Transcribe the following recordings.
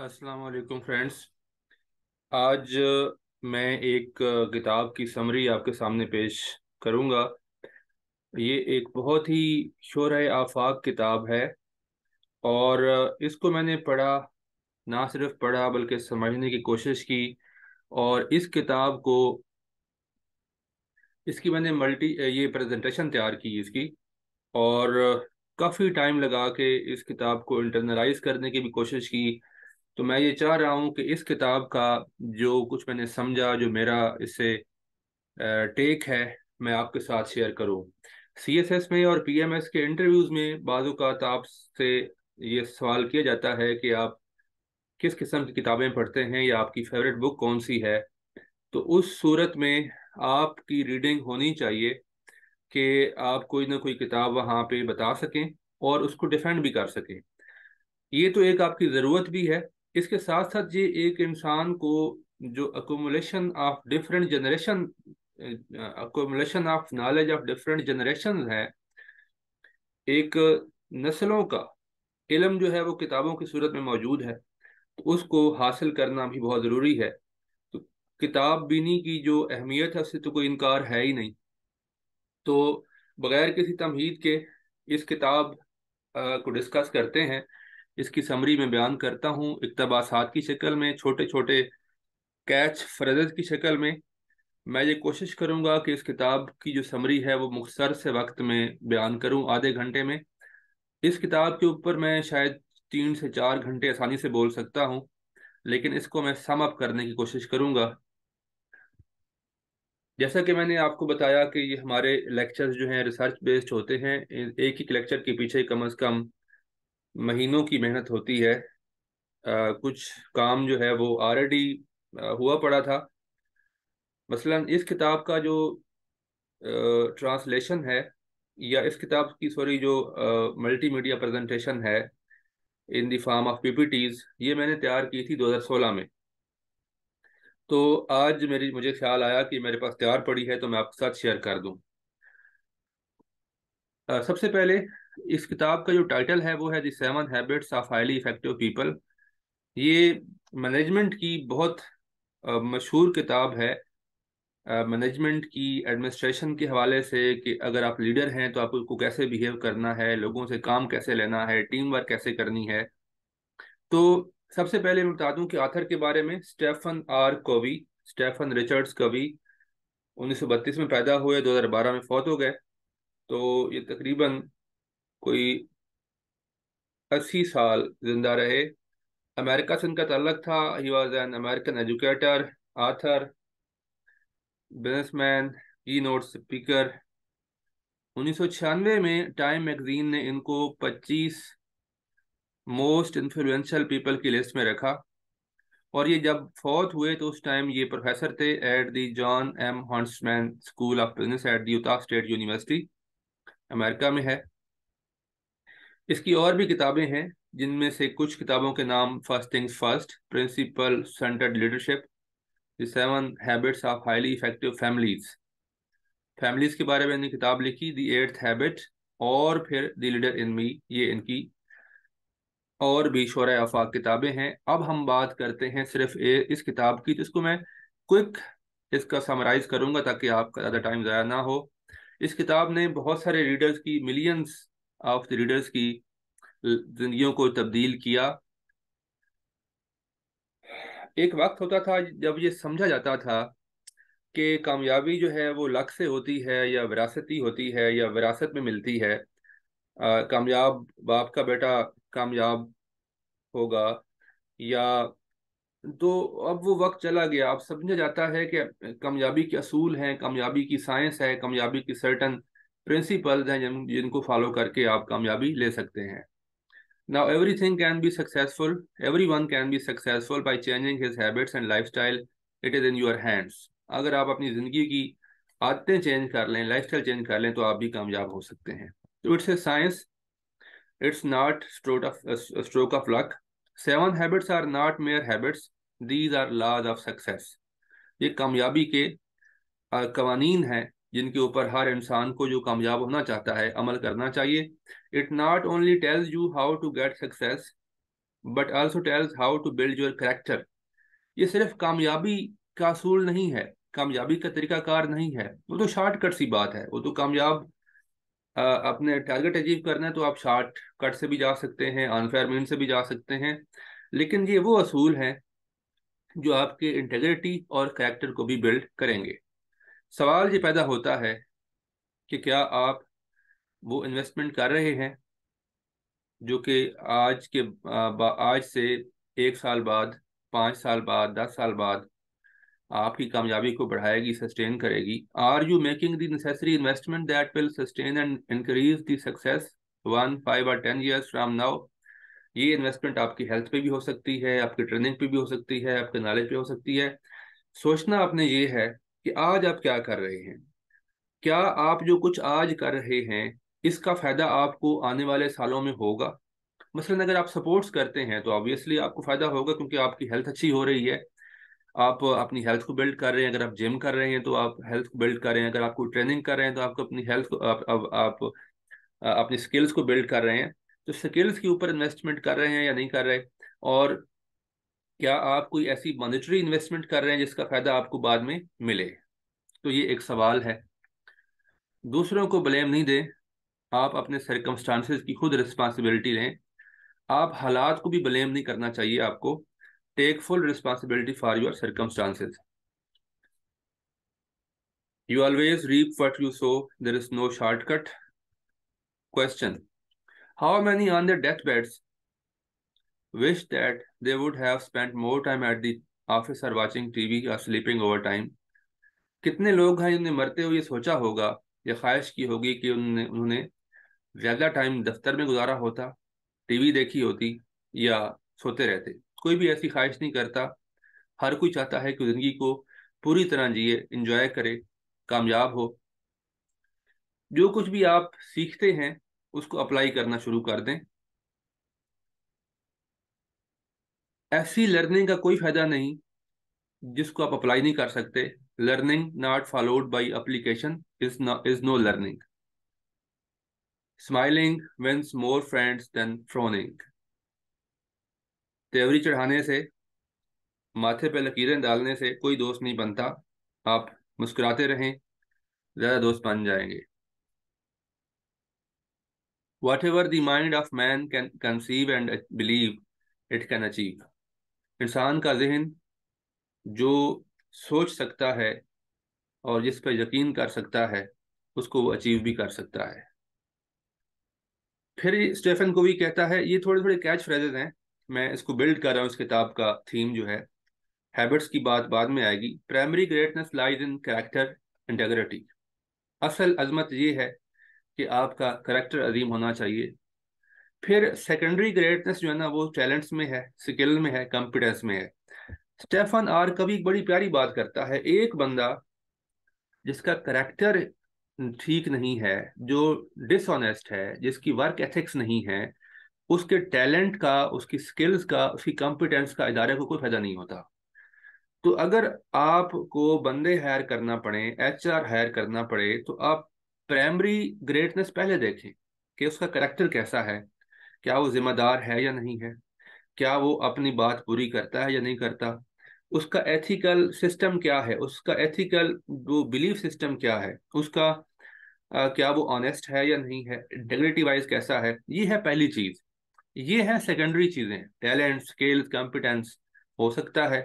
अस्सलाम वालेकुम फ्रेंड्स आज मैं एक किताब की समरी आपके सामने पेश करूंगा ये एक बहुत ही शोर आफाक किताब है और इसको मैंने पढ़ा ना सिर्फ पढ़ा बल्कि समझने की कोशिश की और इस किताब को इसकी मैंने मल्टी ये प्रेजेंटेशन तैयार की इसकी और काफ़ी टाइम लगा के इस किताब को इंटरनलाइज करने की भी कोशिश की तो मैं ये चाह रहा हूँ कि इस किताब का जो कुछ मैंने समझा जो मेरा इससे टेक है मैं आपके साथ शेयर करूँ सी एस एस में और पी एम एस के इंटरव्यूज़ में बाज़ात आपसे ये सवाल किया जाता है कि आप किस किस्म की किताबें पढ़ते हैं या आपकी फेवरेट बुक कौन सी है तो उस सूरत में आपकी रीडिंग होनी चाहिए कि आप कोई ना कोई किताब वहाँ पे बता सकें और उसको डिफेंड भी कर सकें ये तो एक आपकी ज़रूरत भी है इसके साथ साथ जी एक इंसान को जो accumulation of different generation accumulation of knowledge of different generation है एक नस्लों का इलम जो है वो किताबों की सूरत में मौजूद है तो उसको हासिल करना भी बहुत ज़रूरी है तो किताब बीनी की जो अहमियत है उससे तो कोई इनकार है ही नहीं तो बगैर किसी तमहीद के इस किताब को डिस्कस करते हैं इसकी समरी में बयान करता हूँ इकतबासात की शक्ल में छोटे छोटे कैच फ्रजत की शक्ल में मैं ये कोशिश करूँगा कि इस किताब की जो समरी है वो मुख्तर से वक्त में बयान करूँ आधे घंटे में इस किताब के ऊपर मैं शायद तीन से चार घंटे आसानी से बोल सकता हूँ लेकिन इसको मैं सम अप करने की कोशिश करूँगा जैसा कि मैंने आपको बताया कि ये हमारे लेक्चर्स जो हैं रिसर्च बेस्ड होते हैं एक ही लेक्चर के पीछे कम अज़ कम महीनों की मेहनत होती है आ, कुछ काम जो है वो ऑलरेडी हुआ पड़ा था मसलन इस किताब का जो ट्रांसलेशन है या इस किताब की सॉरी जो मल्टीमीडिया प्रेजेंटेशन है in the form of PPTs ये मैंने तैयार की थी 2016 में तो आज मेरी मुझे ख्याल आया कि मेरे पास तैयार पड़ी है तो मैं आपके साथ शेयर कर दूं सबसे पहले इस किताब का जो टाइटल है वो है the seven habits of highly effective people ये मैनेजमेंट की बहुत मशहूर किताब है मैनेजमेंट की एडमिनिस्ट्रेशन के हवाले से कि अगर आप लीडर हैं तो आपको कैसे बिहेव करना है लोगों से काम कैसे लेना है टीम वर्क कैसे करनी है तो सबसे पहले मैं बता दूं कि आथर के बारे में Stephen R Covey Stephen Richards Covey उन्नीस में पैदा हुए 2012 में फौत हो गए तो ये तकरीबन कोई अस्सी साल जिंदा रहे अमेरिका से इनका तल्लक था he was an American educator author businessman keynote speaker छियानवे में टाइम मैगजीन ने इनको 25 मोस्ट इन्फ्लुएंशियल पीपल की लिस्ट में रखा और ये जब फौत हुए तो उस टाइम ये प्रोफेसर थे at the Jon M Huntsman School of Business at the Utah State University America में है इसकी और भी किताबें हैं जिनमें से कुछ किताबों के नाम first things first principle centered leadership the seven habits of highly effective families families के बारे में इन्हें किताब लिखी दी एट्थ हैबिट और फिर द लीडर इन मी ये इनकी और भी शोर आफाक किताबें हैं अब हम बात करते हैं सिर्फ ए, इस किताब की जिसको मैं क्विक इसका समराइज करूंगा ताकि आपका ज़्यादा टाइम ज़ाया ना हो इस किताब ने बहुत सारे रीडर्स की मिलियंस ऑफ द रीडर्स की जिंदगी को तब्दील किया एक वक्त होता था जब ये समझा जाता था कि कामयाबी जो है वो लक से होती है या विरासती होती है या विरासत में मिलती है कामयाब बाप का बेटा कामयाब होगा या तो अब वो वक्त चला गया अब समझा जाता है कि कामयाबी के असूल हैं कामयाबी की साइंस है कामयाबी की सर्टन प्रिंसिपल्स हैं जिन जिनको फॉलो करके आप कामयाबी ले सकते हैं can be successful everyone can be successful by by his habits and lifestyle it is in your hands अगर आप अपनी ज़िंदगी की आदतें चेंज कर लें लाइफस्टाइल चेंज कर लें तो आप भी कामयाब हो सकते हैं तो it's a science it's not stroke of stroke of luck seven habits are not mere habits these are laws of success ये कामयाबी के uh, कवानीन हैं जिनके ऊपर हर इंसान को जो कामयाब होना चाहता है अमल करना चाहिए it not only tells you how to get success but also tells how to build your character ये सिर्फ कामयाबी का असूल नहीं है कामयाबी का तरीकाकार नहीं है वो तो शॉर्टकट सी बात है वो तो कामयाब अपने टारगेट अचीव करना है तो आप शॉर्ट कट से भी जा सकते हैं अनफेयर मीन से भी जा सकते हैं लेकिन ये वो असूल हैं जो आपके इंटेग्रिटी और करेक्टर को भी बिल्ड करेंगे सवाल ये पैदा होता है कि क्या आप वो इन्वेस्टमेंट कर रहे हैं जो कि आज के आज से एक साल बाद पाँच साल बाद दस साल बाद आपकी कामयाबी को बढ़ाएगी सस्टेन करेगी are you making the necessary investment that will sustain and increase the success one five or ten years from now ये इन्वेस्टमेंट आपकी हेल्थ पे भी हो सकती है आपकी ट्रेनिंग पे भी हो सकती है आपके नॉलेज पे हो सकती है सोचना आपने ये है कि आज आप क्या कर रहे हैं क्या आप जो कुछ आज कर रहे हैं इसका फ़ायदा आपको आने वाले सालों में होगा मसलन अगर आप सपोर्ट्स करते हैं तो ऑब्वियसली आपको फ़ायदा होगा क्योंकि आपकी हेल्थ अच्छी हो रही है आप अपनी हेल्थ को बिल्ड कर रहे हैं अगर आप जिम कर रहे हैं तो आप हेल्थ को बिल्ड कर रहे हैं अगर आपको ट्रेनिंग कर रहे हैं तो आपको अपनी हेल्थ को आप, आप अपनी स्किल्स को बिल्ड कर रहे हैं तो स्किल्स के ऊपर इन्वेस्टमेंट कर रहे हैं या नहीं कर रहे और क्या आप कोई ऐसी मॉनिटरी इन्वेस्टमेंट कर रहे हैं जिसका फायदा आपको बाद में मिले तो ये एक सवाल है दूसरों को ब्लेम नहीं दें आप अपने सरकमस्टांसिस की खुद रिस्पॉन्सिबिलिटी लें आप हालात को भी ब्लेम नहीं करना चाहिए आपको take full responsibility for your circumstances you always reap what you sow there is no shortcut question how many on the death beds wish that they would have spent more time at the office or watching TV or sleeping over time. कितने लोग हैं जिन्हें मरते हुए सोचा होगा या ख्वाहिश की होगी कि उन्होंने उन्होंने ज़्यादा टाइम दफ्तर में गुजारा होता टीवी देखी होती या सोते रहते कोई भी ऐसी ख्वाहिश नहीं करता हर कोई चाहता है कि ज़िंदगी को पूरी तरह जिए इंजॉय करे कामयाब हो जो कुछ भी आप सीखते हैं उसको अप्लाई करना शुरू कर दें ऐसी लर्निंग का कोई फायदा नहीं जिसको आप अप्लाई नहीं कर सकते learning not followed by application is is no learning smiling wins more friends than frowning तेवरी चढ़ाने से माथे पे लकीरें डालने से कोई दोस्त नहीं बनता आप मुस्कुराते रहें ज़्यादा दोस्त बन जाएंगे whatever the mind of man can conceive and believe it can achieve इंसान का जहन जो सोच सकता है और जिस पर यकीन कर सकता है उसको वो अचीव भी कर सकता है फिर स्टेफन को भी कहता है ये थोड़े थोड़े कैच फ्रेजेज हैं मैं इसको बिल्ड कर रहा हूँ इस किताब का थीम जो है हैबिट्स की बात बाद में आएगी primary greatness lies in character integrity असल अजमत ये है कि आपका करेक्टर अजीम होना चाहिए फिर सेकेंडरी ग्रेटनेस जो है ना वो टैलेंट्स में है स्किल में है कॉम्पिटेंस में है स्टेफन आर कभी एक बड़ी प्यारी बात करता है एक बंदा जिसका करैक्टर ठीक नहीं है जो डिसऑनेस्ट है जिसकी वर्क एथिक्स नहीं है उसके टैलेंट का उसकी स्किल्स का उसकी कॉम्पिटेंस का इदारे को कोई फायदा नहीं होता तो अगर आपको बंदे हायर करना पड़े एच हायर करना पड़े तो आप प्राइमरी ग्रेटनेस पहले देखें कि उसका करैक्टर कैसा है क्या वो जिम्मेदार है या नहीं है क्या वो अपनी बात पूरी करता है या नहीं करता उसका एथिकल सिस्टम क्या है उसका एथिकल वो बिलीफ सिस्टम क्या है उसका आ, क्या वो ऑनेस्ट है या नहीं है इंटेग्रिटी वाइज कैसा है ये है पहली चीज ये है सेकेंडरी चीजें टैलेंट स्किल्स कॉम्पिटेंस हो सकता है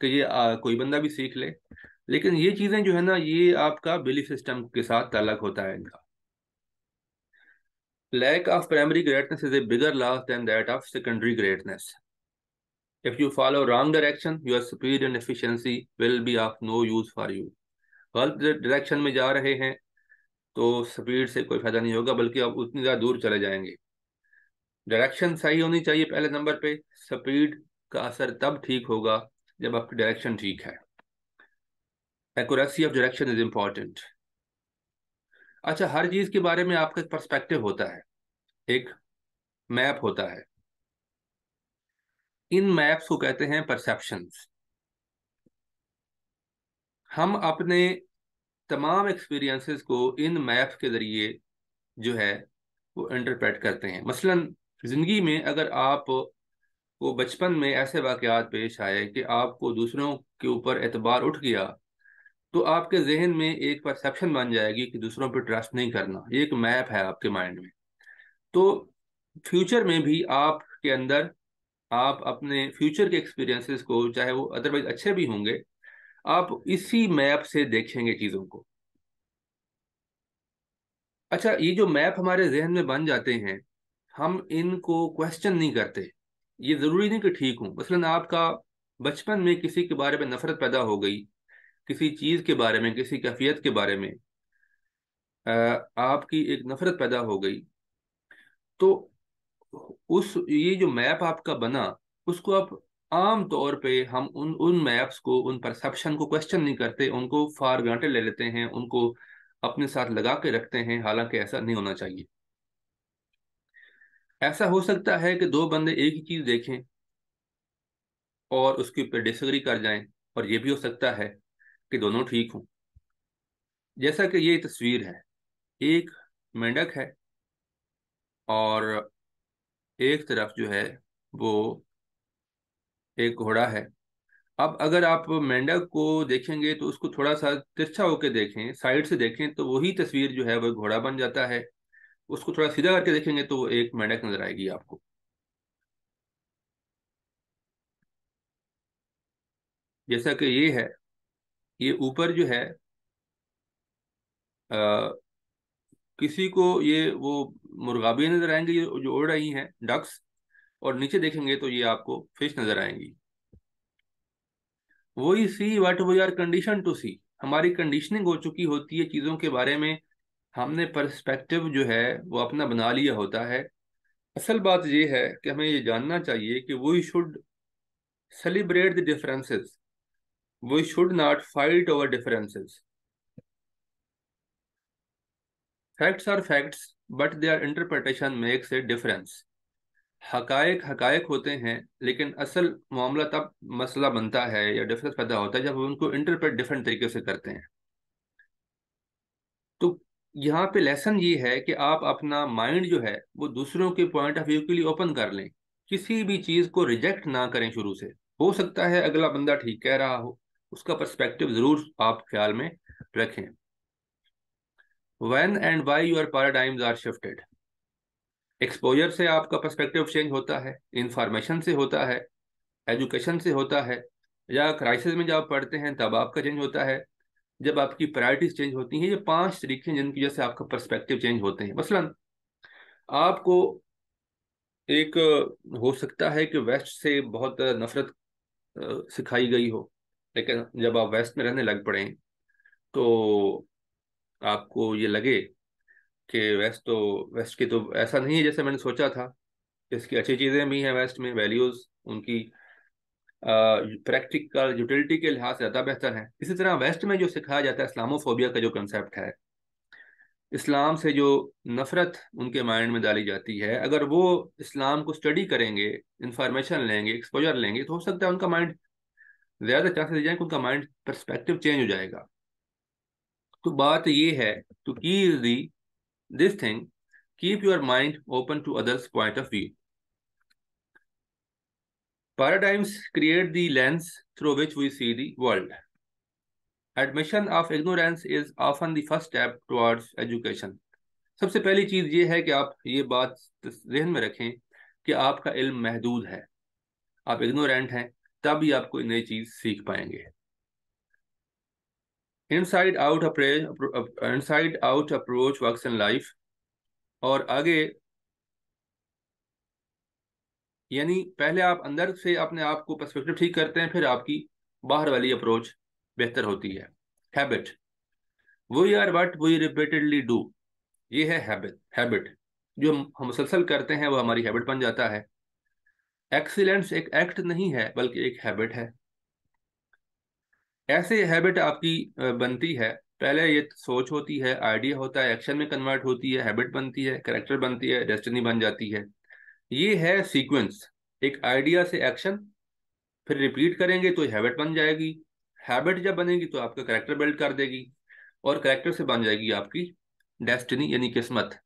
कि ये आ, कोई बंदा भी सीख ले लेकिन ये चीजें जो है ना ये आपका बिलीफ सिस्टम के साथ ताल्लक होता है इनका Lack of primary greatness is a bigger loss than that of secondary greatness. If you follow wrong direction, your speed and efficiency will be of no use for you. galat direction mein ja rahe hain to speed se koi fayda nahi hoga balki aap utni zyada dur chale jayenge direction sahi honi chahiye pehle number pe speed ka asar tab theek hoga jab aapki direction theek hai accuracy of direction is important अच्छा हर चीज के बारे में आपका एक perspective होता है एक मैप होता है इन मैप्स को कहते हैं परसेप्शंस हम अपने तमाम एक्सपीरियंसेस को इन मैप के जरिए जो है वो इंटरप्रेट करते हैं मसलन ज़िंदगी में अगर आप को बचपन में ऐसे वाक़ात पेश आए कि आपको दूसरों के ऊपर एतबार उठ गया तो आपके जहन में एक परसेप्शन बन जाएगी कि दूसरों पर ट्रस्ट नहीं करना ये एक मैप है आपके माइंड में तो फ्यूचर में भी आपके अंदर आप अपने फ्यूचर के एक्सपीरियंसेस को चाहे वो अदरवाइज अच्छे भी होंगे आप इसी मैप से देखेंगे चीज़ों को अच्छा ये जो मैप हमारे जहन में बन जाते हैं हम इनको क्वेश्चन नहीं करते ये ज़रूरी नहीं कि ठीक हूँ मसलन आपका बचपन में किसी के बारे में नफरत पैदा हो गई किसी चीज़ के बारे में किसी कैफियत के बारे में आपकी एक नफरत पैदा हो गई तो उस ये जो मैप आपका बना उसको आप आम तौर पे हम उन उन मैप्स को उन परसेप्शन को क्वेश्चन नहीं करते उनको फार ग्रांटेड ले लेते हैं उनको अपने साथ लगा के रखते हैं हालांकि ऐसा नहीं होना चाहिए ऐसा हो सकता है कि दो बंदे एक ही चीज देखें और उसके ऊपर डिसग्री कर जाएं और ये भी हो सकता है कि दोनों ठीक हों जैसा कि ये तस्वीर है एक मेंढक है और एक तरफ जो है वो एक घोड़ा है अब अगर आप मेंढक को देखेंगे तो उसको थोड़ा सा तिरछा होकर देखें साइड से देखें तो वही तस्वीर जो है वह घोड़ा बन जाता है उसको थोड़ा सीधा करके देखेंगे तो वो एक मेंढक नजर आएगी आपको जैसा कि ये है ये ऊपर जो है आ, किसी को ये वो मुर्गाबी नजर आएंगी जो उड़ रही हैं डक्स और नीचे देखेंगे तो ये आपको फिश नजर आएंगी वही see what we are condition to see हमारी कंडीशनिंग हो चुकी होती है चीज़ों के बारे में हमने पर्सपेक्टिव जो है वो अपना बना लिया होता है असल बात यह है कि हमें ये जानना चाहिए कि we should celebrate the differences we should not fight over differences. Facts are facts, but their interpretation makes a difference. हकायक हकायक होते हैं लेकिन असल मामला तब मसला बनता है या डिफरेंस पैदा होता है जब हम उनको इंटरप्रेट डिफरेंट तरीके से करते हैं तो यहाँ पे लेसन ये है कि आप अपना माइंड जो है वो दूसरों के पॉइंट ऑफ व्यू के लिए ओपन कर लें किसी भी चीज़ को रिजेक्ट ना करें शुरू से हो सकता है अगला बंदा ठीक कह रहा हो उसका पर्सपेक्टिव जरूर आप ख्याल में रखें when and why your paradigms are shifted exposure से आपका पर्सपेक्टिव चेंज होता है इंफॉर्मेशन से होता है एजुकेशन से होता है या क्राइसिस में जब आप पढ़ते हैं तब आपका चेंज होता है जब आपकी प्रायोरिटीज चेंज होती हैं ये पांच तरीके हैं जिनकी वजह से आपका पर्सपेक्टिव चेंज होते हैं मसलन आपको एक हो सकता है कि वेस्ट से बहुत नफरत सिखाई गई हो लेकिन जब आप वेस्ट में रहने लग पड़े तो आपको ये लगे कि वेस्ट तो वेस्ट की तो ऐसा नहीं है जैसे मैंने सोचा था इसकी अच्छी चीज़ें भी हैं वेस्ट में वैल्यूज़ उनकी प्रैक्टिकल यूटिलिटी के लिहाज से ज़्यादा बेहतर है इसी तरह वेस्ट में जो सिखाया जाता है इस्लामोफोबिया का जो कंसेप्ट है इस्लाम से जो नफ़रत उनके माइंड में डाली जाती है अगर वो इस्लाम को स्टडी करेंगे इंफॉर्मेशन लेंगे एक्सपोजर लेंगे तो हो सकता है उनका माइंड ज्यादा चांसेस जाए उनका माइंड परस्पेक्टिव चेंज हो जाएगा तो बात ये है to key is the this thing keep your mind open to others point of view paradigms create the lens through which we see the world. Admission of ignorance is often the first step towards education सबसे पहली चीज ये है कि आप ये बात जहन में रखें कि आपका इल्म महदूद है आप इग्नोरेंट हैं तभी आप कोई नई चीज सीख पाएंगे inside out in inside out approach work in life और आगे यानी पहले आप अंदर से अपने आप को पर्सपेक्टिव ठीक करते हैं फिर आपकी बाहर वाली अप्रोच बेहतर होती है habit we are what we repeatedly do ये है हैबिट हैबिट जो हम मुसलसल करते हैं वो हमारी हैबिट बन जाता है एक्सीलेंस एक एक्ट नहीं है बल्कि एक हैबिट है ऐसे हैबिट आपकी बनती है पहले ये सोच होती है आइडिया होता है एक्शन में कन्वर्ट होती है हैबिट बनती है करेक्टर बनती है डेस्टिनी बन जाती है ये है सीक्वेंस एक आइडिया से एक्शन फिर रिपीट करेंगे तो हैबिट बन जाएगी हैबिट जब बनेगी तो आपका करेक्टर बिल्ड कर देगी और करेक्टर से बन जाएगी आपकी डेस्टिनी यानी किस्मत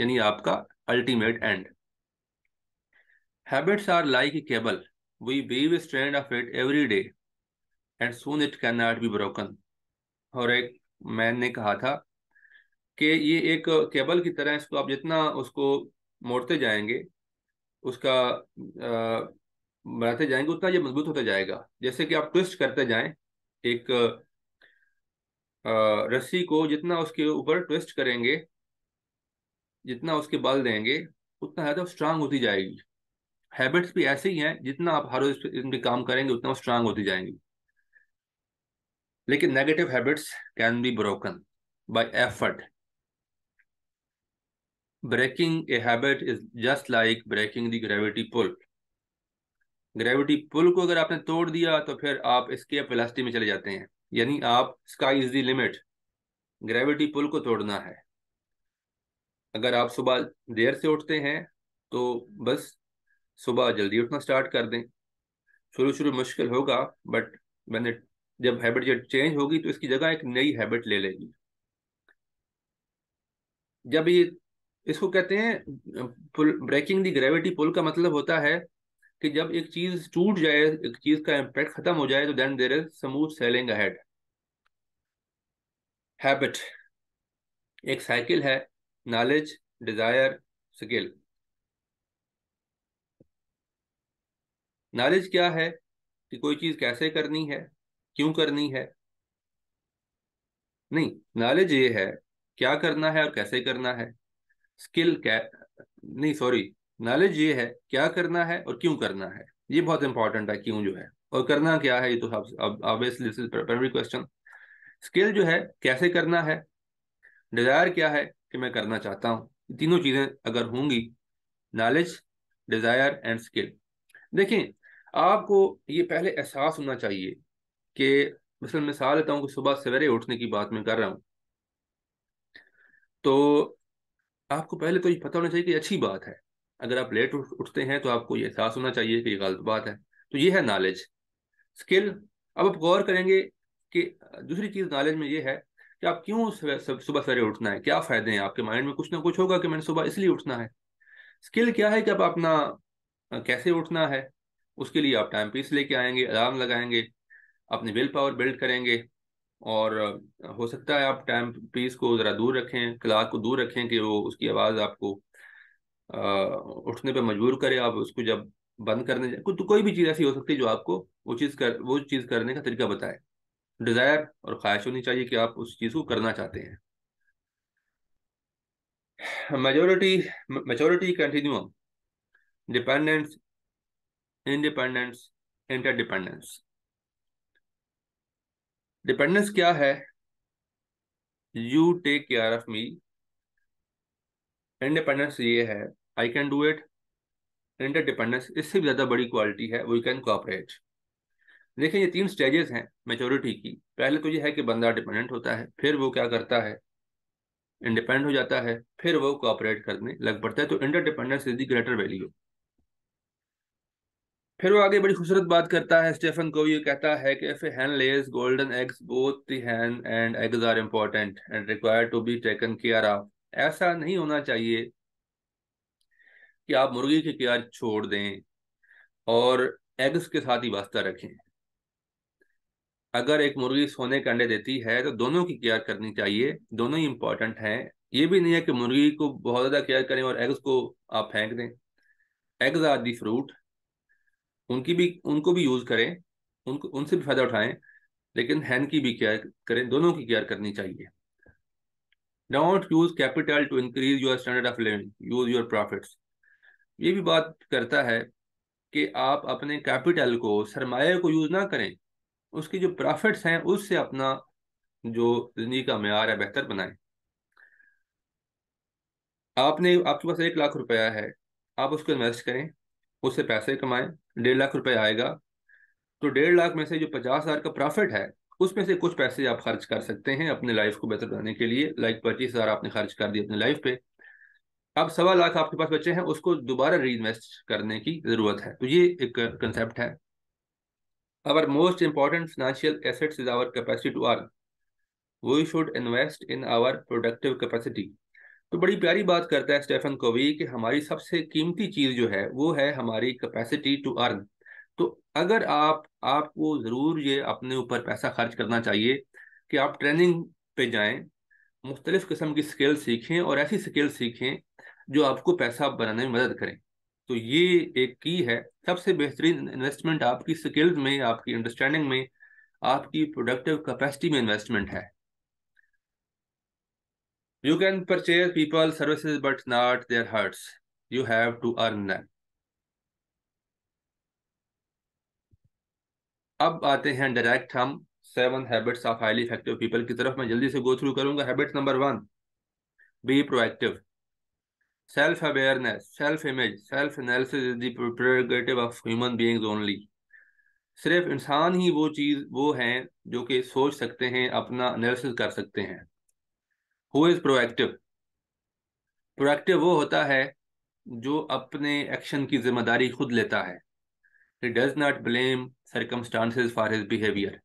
यानी आपका ultimate end Habits are like a cable. We weave a strand of it every day and soon it cannot be broken. और एक मैन ने कहा था कि ये एक केबल की तरह इसको आप जितना उसको मोड़ते जाएंगे उसका बनाते जाएंगे उतना ये मजबूत होता जाएगा जैसे कि आप ट्विस्ट करते जाएं एक रस्सी को जितना उसके ऊपर ट्विस्ट करेंगे जितना उसके बल देंगे उतना ज़्यादा स्ट्रांग होती जाएगी हैबिट्स भी ऐसे ही हैं जितना आप हर रोज इनके काम करेंगे उतना स्ट्रांग होती जाएंगी लेकिन negative habits can be broken by effort breaking a habit is just like breaking the gravity pull gravity pull को अगर आपने तोड़ दिया तो फिर आप इसके वेलोसिटी में चले जाते हैं यानी आप sky is the limit gravity pull को तोड़ना है अगर आप सुबह देर से उठते हैं तो बस सुबह जल्दी उठना स्टार्ट कर दें शुरू शुरू मुश्किल होगा बट मैंने जब हैबिट चेंज होगी तो इसकी जगह एक नई हैबिट ले लेगी जब ये इसको कहते हैं पुल ब्रेकिंग दी ग्रेविटी पुल का मतलब होता है कि जब एक चीज टूट जाए एक चीज का इम्पैक्ट खत्म हो जाए तो then there is smooth sailing ahead habit एक साइकिल है नॉलेज डिजायर स्किल नॉलेज क्या है कि कोई चीज कैसे करनी है क्यों करनी है नहीं नॉलेज ये है क्या करना है और कैसे करना है स्किल क्या नहीं सॉरी नॉलेज ये है क्या करना है और क्यों करना है ये बहुत इंपॉर्टेंट है क्यों जो है और करना क्या है ये तो ऑब्वियसली क्वेश्चन स्किल जो है कैसे करना है डिजायर क्या है कि मैं करना चाहता हूँ तीनों चीजें अगर होंगी नॉलेज डिजायर एंड स्किल देखें आपको ये पहले एहसास होना चाहिए कि मैं मिसाल लेता हूँ कि सुबह सवेरे उठने की बात मैं कर रहा हूँ तो आपको पहले तो ये पता होना चाहिए कि अच्छी बात है अगर आप लेट उठते हैं तो आपको ये एहसास होना चाहिए कि ये गलत बात है तो ये है नॉलेज स्किल अब आप गौर करेंगे कि दूसरी चीज़ नॉलेज में ये है कि आप क्यों सुबह सवेरे उठना है क्या फ़ायदे हैं आपके माइंड में कुछ ना कुछ होगा कि मैंने सुबह इसलिए उठना है स्किल क्या है कि आप अपना कैसे उठना है उसके लिए आप टाइम पीस लेके आएंगे अलार्म लगाएंगे अपनी विल पावर बिल्ड करेंगे और हो सकता है आप टाइम पीस को ज़रा दूर रखें क्लाक को दूर रखें कि वो उसकी आवाज़ आपको आ, उठने पे मजबूर करे आप उसको जब बंद करने को, तो कोई भी चीज़ ऐसी हो सकती है जो आपको वो चीज़ कर वो चीज़ करने का तरीका बताए डिज़ायर और ख्वाहिश होनी चाहिए कि आप उस चीज़ को करना चाहते हैं majority majority continuum dependence independence interdependence dependence क्या है you take care of me independence ये है I can do it interdependence इससे भी ज़्यादा बड़ी क्वालिटी है वी कैन कोऑपरेट देखिए ये तीन स्टेजेस हैं मेचोरिटी की पहले तो ये है कि बंदा डिपेंडेंट होता है फिर वो क्या करता है इंडिपेंडेंट हो जाता है फिर वो कोऑपरेट करने लग पड़ता है तो interdependence is the greater value फिर वो आगे बड़ी खूबसूरत बात करता है स्टेफन को ये कहता है कि if hen lays golden eggs both the hen and eggs are are and and to be taken care of ऐसा नहीं होना चाहिए कि आप मुर्गी के केयर छोड़ दें और एग्स के साथ ही वास्ता रखें अगर एक मुर्गी सोने के अंडे देती है तो दोनों की केयर करनी चाहिए दोनों ही इंपॉर्टेंट हैं ये भी नहीं है कि मुर्गी को बहुत ज़्यादा केयर करें और एग्स को आप फेंक दें एग्स आर दी फ्रूट उनकी भी उनको भी यूज करें उनको उनसे भी फायदा उठाएं लेकिन हैन की भी केयर करें दोनों की केयर करनी चाहिए don't use capital to increase your standard of living use your profits ये भी बात करता है कि आप अपने कैपिटल को सरमाए को यूज ना करें उसकी जो प्रॉफिट्स हैं उससे अपना जो जिंदगी का मैार है बेहतर बनाएं आपने आपके पास एक लाख रुपया है आप उसको इन्वेस्ट करें उससे पैसे कमाएं डेढ़ लाख रुपए आएगा तो डेढ़ लाख में से जो पचास हज़ार का प्रॉफिट है उसमें से कुछ पैसे आप खर्च कर सकते हैं अपने लाइफ को बेहतर बनाने के लिए लाइक पच्चीस हज़ार आपने खर्च कर दिया अपने लाइफ पे अब सवा लाख आपके पास बचे हैं उसको दोबारा इन्वेस्ट करने की ज़रूरत है तो ये एक कंसेप्ट है our most important financial assets is our capacity to earn we should invest in our productive capacity तो बड़ी प्यारी बात करता है स्टेफन कोवी कि हमारी सबसे कीमती चीज़ जो है वो है हमारी कैपेसिटी टू अर्न तो अगर आप आपको ज़रूर ये अपने ऊपर पैसा खर्च करना चाहिए कि आप ट्रेनिंग पे जाएं मुख्तलिफ़ किस्म की स्किल सीखें और ऐसी स्किल सीखें जो आपको पैसा बनाने में मदद करें तो ये एक की है सबसे बेहतरीन इन्वेस्टमेंट आपकी स्किल्स में आपकी अंडरस्टैंडिंग में आपकी प्रोडक्टिव कैपेसिटी में इन्वेस्टमेंट है you can purchase people services, but not their hearts. You have to earn them अब आते हैं डायरेक्ट हम seven habits of highly effective people की तरफ मैं जल्दी से गो थ्रू करूंगा habit number one be proactive self awareness self image self analysis is prerogative of human beings only सिर्फ इंसान ही वो चीज़ वो हैं जो कि सोच सकते हैं अपना एनालिसिस कर सकते हैं हु इज प्रोएक्टिव प्रोएक्टिव वो होता है जो अपने एक्शन की जिम्मेदारी खुद लेता है he does not blame circumstances for his behaviour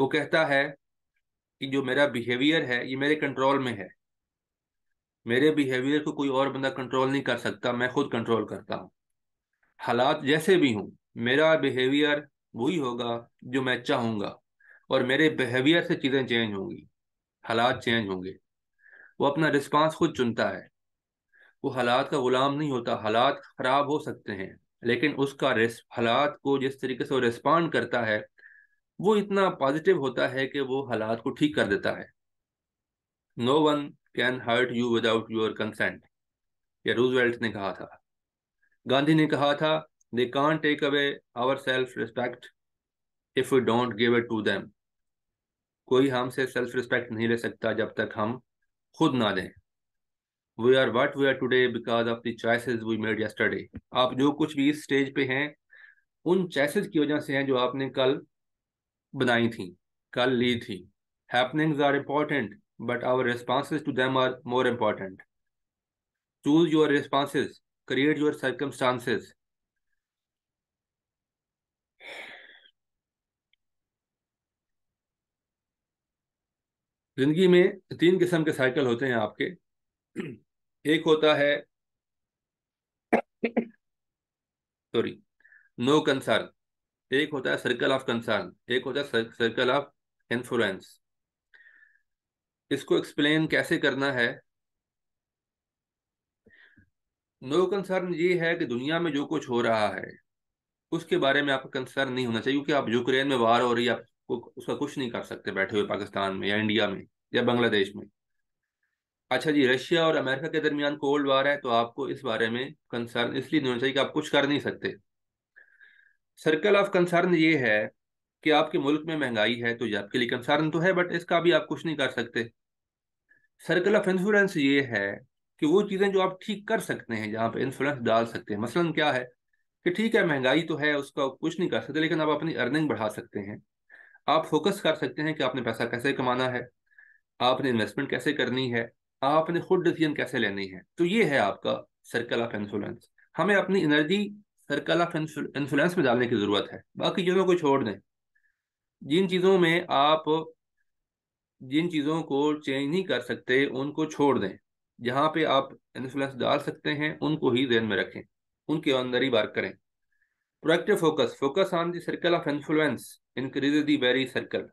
वो कहता है कि जो मेरा बिहेवियर है ये मेरे कंट्रोल में है मेरे बिहेवियर को कोई और बंदा कंट्रोल नहीं कर सकता मैं खुद कंट्रोल करता हूँ हालात जैसे भी हूँ मेरा बिहेवियर वही होगा जो मैं चाहूँगा और मेरे बिहेवियर से चीज़ें चेंज होंगी हालात चेंज होंगे वो अपना रिस्पांस खुद चुनता है वो हालात का गुलाम नहीं होता हालात ख़राब हो सकते हैं लेकिन उसका हालात को जिस तरीके से वो रिस्पॉन्ड करता है वो इतना पॉजिटिव होता है कि वो हालात को ठीक कर देता है no one can hurt you without your consent या रूजवेल्ट ने कहा था गांधी ने कहा था they can't take away our self respect if you don't give it to them कोई हमसे सेल्फ रिस्पेक्ट नहीं ले सकता जब तक हम खुद ना दें we are what we are today because of the we made yesterday आप जो कुछ भी इस स्टेज पे हैं उन चॉइसेस की वजह से हैं जो आपने कल बनाई थी कल ली थी happenings are important but our response to them are more important choose your responses create your circumstances जिंदगी में तीन किस्म के साइकिल होते हैं आपके एक होता है सॉरी नो कंसर्न एक होता है सर्कल ऑफ कंसर्न एक होता है सर्कल ऑफ इन्फ्लुएंस इसको एक्सप्लेन कैसे करना है नो कंसर्न ये है कि दुनिया में जो कुछ हो रहा है उसके बारे में आपका कंसर्न नहीं होना चाहिए क्योंकि आप यूक्रेन में वार हो रही है आप उसका कुछ नहीं कर सकते बैठे हुए पाकिस्तान में या इंडिया में या बांग्लादेश में अच्छा जी रशिया और अमेरिका के दरमियान कोल्ड वार है तो आपको इस बारे में कंसर्न इसलिए नहीं होना चाहिए कि आप कुछ कर नहीं सकते सर्कल ऑफ कंसर्न ये है कि आपके मुल्क में महंगाई है तो ये आपके लिए कंसर्न तो है बट इसका भी आप कुछ नहीं कर सकते सर्कल ऑफ इंश्योरेंस ये है कि वो चीज़ें जो आप ठीक कर सकते हैं जहाँ पे इंश्योरेंस डाल सकते हैं मसलन क्या है कि ठीक है महंगाई तो है उसका कुछ नहीं कर सकते लेकिन आप अपनी अर्निंग बढ़ा सकते हैं आप फोकस कर सकते हैं कि आपने पैसा कैसे कमाना है आपने इन्वेस्टमेंट कैसे करनी है आपने खुद डिसीजन कैसे लेनी है तो ये है आपका सर्कल ऑफ इन्फ्लुएंस हमें अपनी एनर्जी सर्कल ऑफ इन्फ्लुएंस में डालने की ज़रूरत है बाकी चीज़ों को छोड़ दें जिन चीज़ों में आप जिन चीज़ों को चेंज नहीं कर सकते उनको छोड़ दें जहाँ पे आप इन्फ्लुएंस डाल सकते हैं उनको ही जेहन में रखें उनके अंदर ही बार करें proactive focus focus on the circle of influence increase the very circle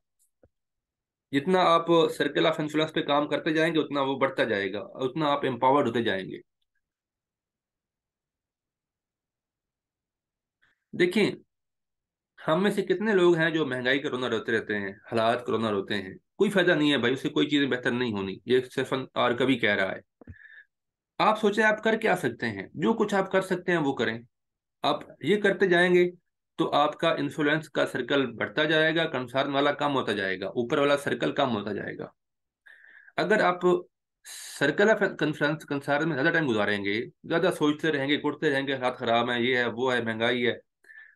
जितना आप सर्कल ऑफ इन्फ्लुएंस पे काम करते जाएंगे उतना वो बढ़ता जाएगा उतना आप एम्पावर्ड होते जाएंगे देखिए हम में से कितने लोग हैं जो महंगाई का रोना रोते रहते हैं हालात का रोना रोते हैं कोई फायदा नहीं है भाई उससे कोई चीजें बेहतर नहीं होनी ये सिर्फ और कभी कह रहा है आप सोचें आप कर क्या सकते हैं जो कुछ आप कर सकते हैं वो करें आप ये करते जाएंगे तो आपका इन्फ्लुएंस का सर्कल बढ़ता जाएगा कंसर्न वाला कम होता जाएगा ऊपर वाला सर्कल कम होता जाएगा अगर आप सर्कल ऑफ कंफ्रेंस कंसर्न में ज़्यादा टाइम गुजारेंगे ज़्यादा सोचते रहेंगे कुटते रहेंगे हाथ खराब है ये है वो है महंगाई है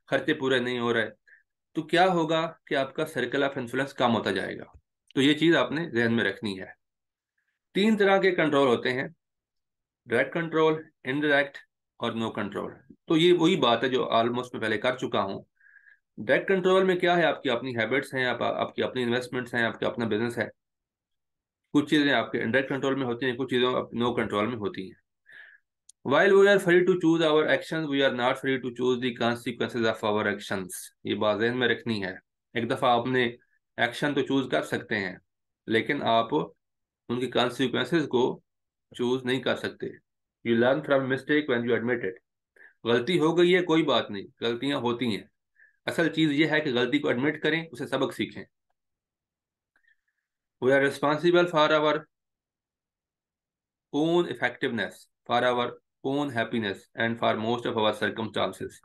खर्चे पूरे नहीं हो रहे तो क्या होगा कि आपका सर्कल ऑफ इन्फ्लुएंस कम होता जाएगा तो ये चीज़ आपने जहन में रखनी है तीन तरह के कंट्रोल होते हैं डायरेक्ट कंट्रोल इनडायरेक्ट और नो कंट्रोल तो ये वही बात है जो ऑलमोस्ट मैं पहले कर चुका हूँ डायरेक्ट कंट्रोल में क्या है आपकी अपनी हैबिट्स हैं आप, आपकी अपनी इन्वेस्टमेंट्स हैं आपका अपना बिजनेस है कुछ चीज़ें आपके डायरेक्ट कंट्रोल में होती हैं कुछ चीज़ें नो कंट्रोल में होती हैं while we are free to choose our action we are not free to choose the of our action ये बात जहन में रखनी है एक दफ़ा आपने एक्शन तो चूज कर सकते हैं लेकिन आप उनकी कॉन्सिक्वेंसेज को चूज नहीं कर सकते you learn from mistake when you admit it गलती हो गई है कोई बात नहीं गलतियां होती हैं असल चीज यह है कि गलती को एडमिट करें उसे सबक सीखें we are responsible for our effectiveness for our own own and for most of our circumstances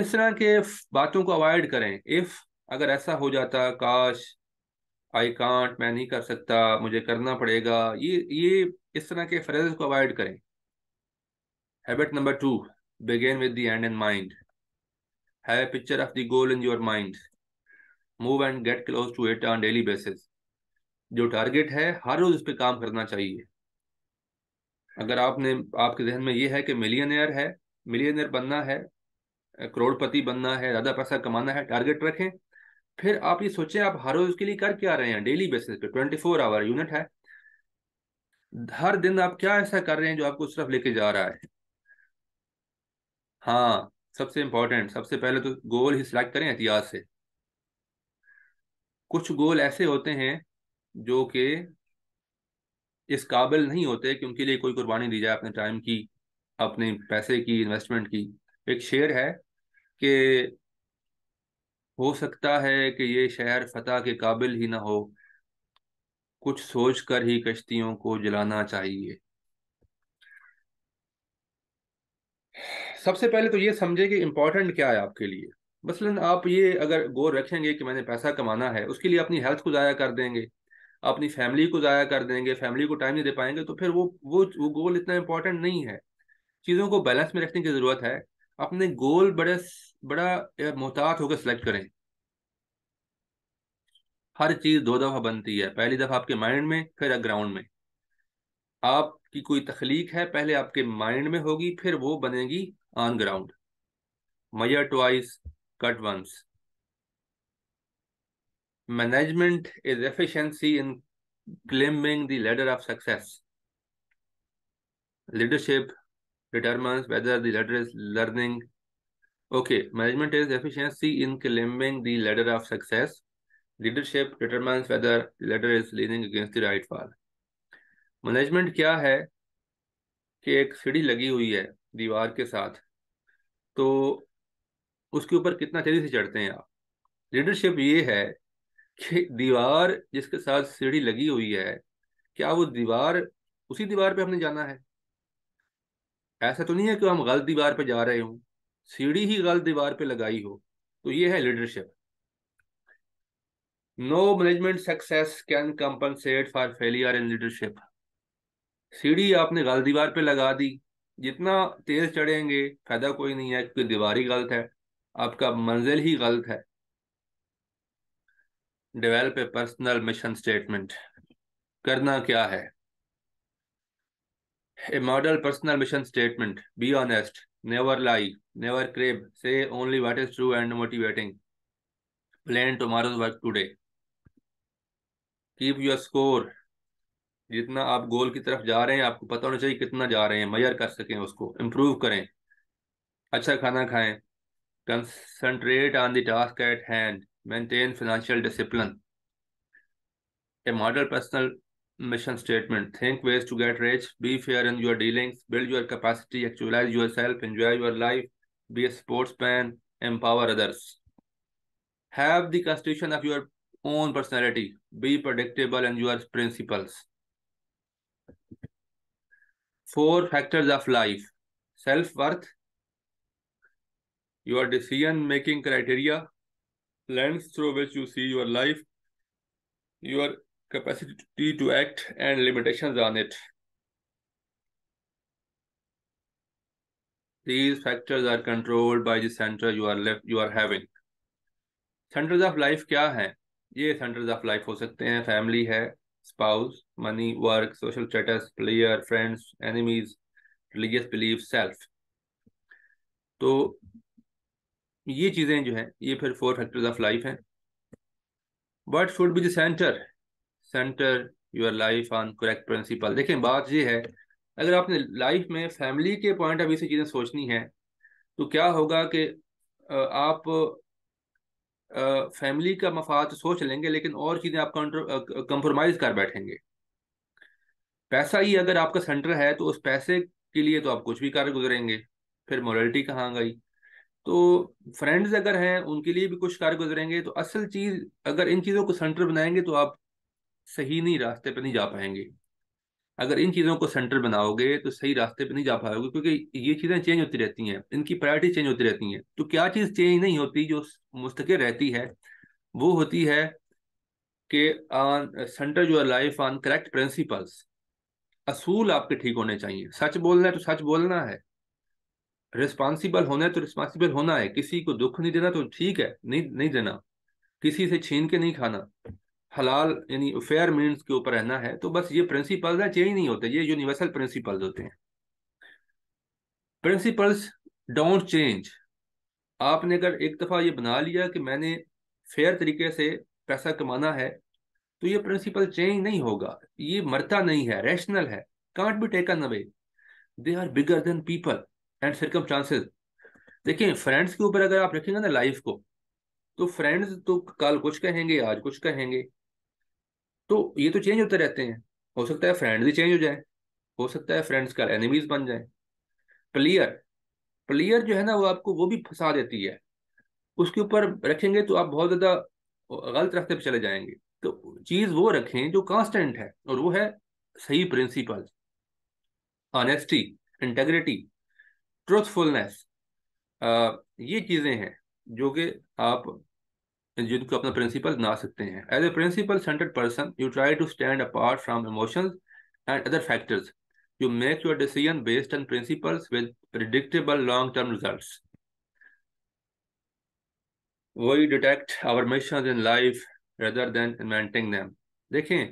इस तरह के बातों को अवॉइड करें इफ अगर ऐसा हो जाता काश आई कांट मैं नहीं कर सकता मुझे करना पड़ेगा ये ये इस तरह के फ्रेजेस को अवॉइड करें habit number two begin with the end in mind है picture of the goal in your mind move and get close to it on daily basis जो टारगेट है हर रोज उस पर काम करना चाहिए अगर आपने आपके जहन में ये है कि मिलियनर है मिलियनियर बनना है करोड़पति बनना है ज़्यादा पैसा कमाना है टारगेट रखें फिर आप ये सोचे आप हर रोज के लिए कर क्या रहे हैं डेली बेसिस पे ट्वेंटी फोर आवर यूनिट है हर दिन आप क्या ऐसा कर रहे हैं जो आपको सिर्फ लेके जा रहा है हाँ सबसे इंपॉर्टेंट सबसे पहले तो गोल ही सिलेक्ट करें एहतियात से कुछ गोल ऐसे होते हैं जो कि इस काबिल नहीं होते कि उनके लिए कोई कुर्बानी दी जाए अपने टाइम की अपने पैसे की इन्वेस्टमेंट की एक शेयर है कि हो सकता है कि ये शहर फतेह के काबिल ही ना हो कुछ सोच कर ही कश्तियों को जलाना चाहिए सबसे पहले तो ये समझे कि इंपॉर्टेंट क्या है आपके लिए मसलन आप ये अगर गोल रखेंगे कि मैंने पैसा कमाना है उसके लिए अपनी हेल्थ को ज़ाया कर देंगे अपनी फैमिली को ज़ाया कर देंगे फैमिली को टाइम नहीं दे पाएंगे तो फिर वो वो वो गोल इतना इम्पोर्टेंट नहीं है चीज़ों को बैलेंस में रखने की ज़रूरत है अपने गोल बड़े बड़ा मोहतात होकर सिलेक्ट करें हर चीज़ दो दफ़ा बनती है पहली दफ़ा आपके माइंड में फिर ग्राउंड में आपकी कोई तखलीक है पहले आपके माइंड में होगी फिर वो बनेगी on ground measure twice cut once management is efficiency in climbing ladder of success leadership Leadership whether whether the Okay, management is efficiency in climbing the ladder of success. Leadership determines whether the ladder is leaning against the right wall. Management क्या है कि एक सीढ़ी लगी हुई है दीवार के साथ तो उसके ऊपर कितना तेजी से चढ़ते हैं आप लीडरशिप ये है कि दीवार जिसके साथ सीढ़ी लगी हुई है क्या वो दीवार उसी दीवार पे हमने जाना है ऐसा तो नहीं है कि हम गलत दीवार पे जा रहे हूँ सीढ़ी ही गलत दीवार पे लगाई हो तो ये है leadership no management success can compensate for failure in leadership सीढ़ी आपने गलत दीवार पे लगा दी जितना तेज चढ़ेंगे फायदा कोई नहीं है क्योंकि दीवार ही गलत है आपका मंजिल ही गलत है develop a personal mission statement करना क्या है a model personal mission statement be honest never lie, never crave. Say only what is true and motivating. Plan tomorrow's work today. keep your score जितना आप गोल की तरफ जा रहे हैं आपको पता होना चाहिए कितना जा रहे हैं मैयर कर सकें उसको इम्प्रूव करें अच्छा खाना खाएं concentrate on the task at hand maintain financial discipline a model personal mission statement. Think ways to get rich, be fair in your dealings, build your capacity, actualize yourself, enjoy your life, be a sportsman, empower others. Have the constitution of your own personality, be predictable in your principles. Four factors of life self worth, your decision making criteria, lens through which you see your life, your capacity to act and limitations on it. These factors are controlled by the center you are left you are having. Centers of life क्या है ये centers of life हो सकते हैं family है spouse, money, work, social status, player, friends, enemies, religious belief, self. तो ये चीजें जो है ये फिर four factors of life हैं what should be the centre centre your life on correct principle देखें बात यह है अगर आपने लाइफ में फैमिली के पॉइंट ऑफ व्यू से चीज़ें सोचनी है तो क्या होगा कि आप फैमिली का मफाद सोच लेंगे लेकिन और चीज़ें आप कंप्रोमाइज़ कर बैठेंगे पैसा ही अगर आपका सेंटर है तो उस पैसे के लिए तो आप कुछ भी कार्य गुजरेंगे फिर मोरलिटी कहाँ गई तो फ्रेंड्स अगर हैं उनके लिए भी कुछ कार्य गुजरेंगे तो असल चीज़ अगर इन चीज़ों को सेंटर बनाएंगे तो आप सही नहीं रास्ते पर नहीं जा पाएंगे अगर इन चीज़ों को सेंटर बनाओगे तो सही रास्ते पर नहीं जा पाओगे क्योंकि ये चीज़ें चेंज होती रहती हैं इनकी प्रायोरिटी चेंज होती रहती हैं तो क्या चीज़ चेंज नहीं होती जो मुस्तकिल रहती है वो होती है कि ऑन सेंटर जो लाइफ ऑन करेक्ट प्रिंसिपल्स असूल आपके ठीक होने चाहिए सच बोलना है तो सच बोलना है रिस्पॉन्सिबल होना है तो रिस्पॉन्सिबल होना है किसी को दुख नहीं देना तो ठीक है नहीं नहीं देना किसी से छीन के नहीं खाना हलाल यानी फेयर मीन के ऊपर रहना है तो बस ये प्रिंसिपल्स है चेंज नहीं होते ये यूनिवर्सल प्रिंसिपल्स होते हैं प्रिंसिपल्स डोंट चेंज आपने अगर एक दफ़ा ये बना लिया कि मैंने फेयर तरीके से पैसा कमाना है तो ये प्रिंसिपल चेंज नहीं होगा ये मरता नहीं है रैशनल है can't be taken away they are bigger than people and circumstances देखिए फ्रेंड्स के ऊपर अगर आप रखेंगे ना लाइफ को तो फ्रेंड्स तो कल कुछ कहेंगे आज कुछ कहेंगे तो ये तो चेंज होते रहते हैं हो सकता है फ्रेंड भी चेंज हो जाए हो सकता है फ्रेंड्स का एनिमीज बन जाए प्लेयर प्लेयर जो है ना वो आपको वो भी फंसा देती है उसके ऊपर रखेंगे तो आप बहुत ज़्यादा गलत रास्ते पर चले जाएंगे तो चीज़ वो रखें जो कांस्टेंट है और वो है सही प्रिंसिपल ऑनेस्टी इंटेग्रिटी ट्रूथफुलनेस ये चीज़ें हैं जो कि आप जिनको अपना प्रिंसिपल बना सकते हैं as a principle centred person you try to stand apart from emotions and other factors you make your decision based on principles with predictable long-term results. We detect our mission in life rather than inventing them. देखें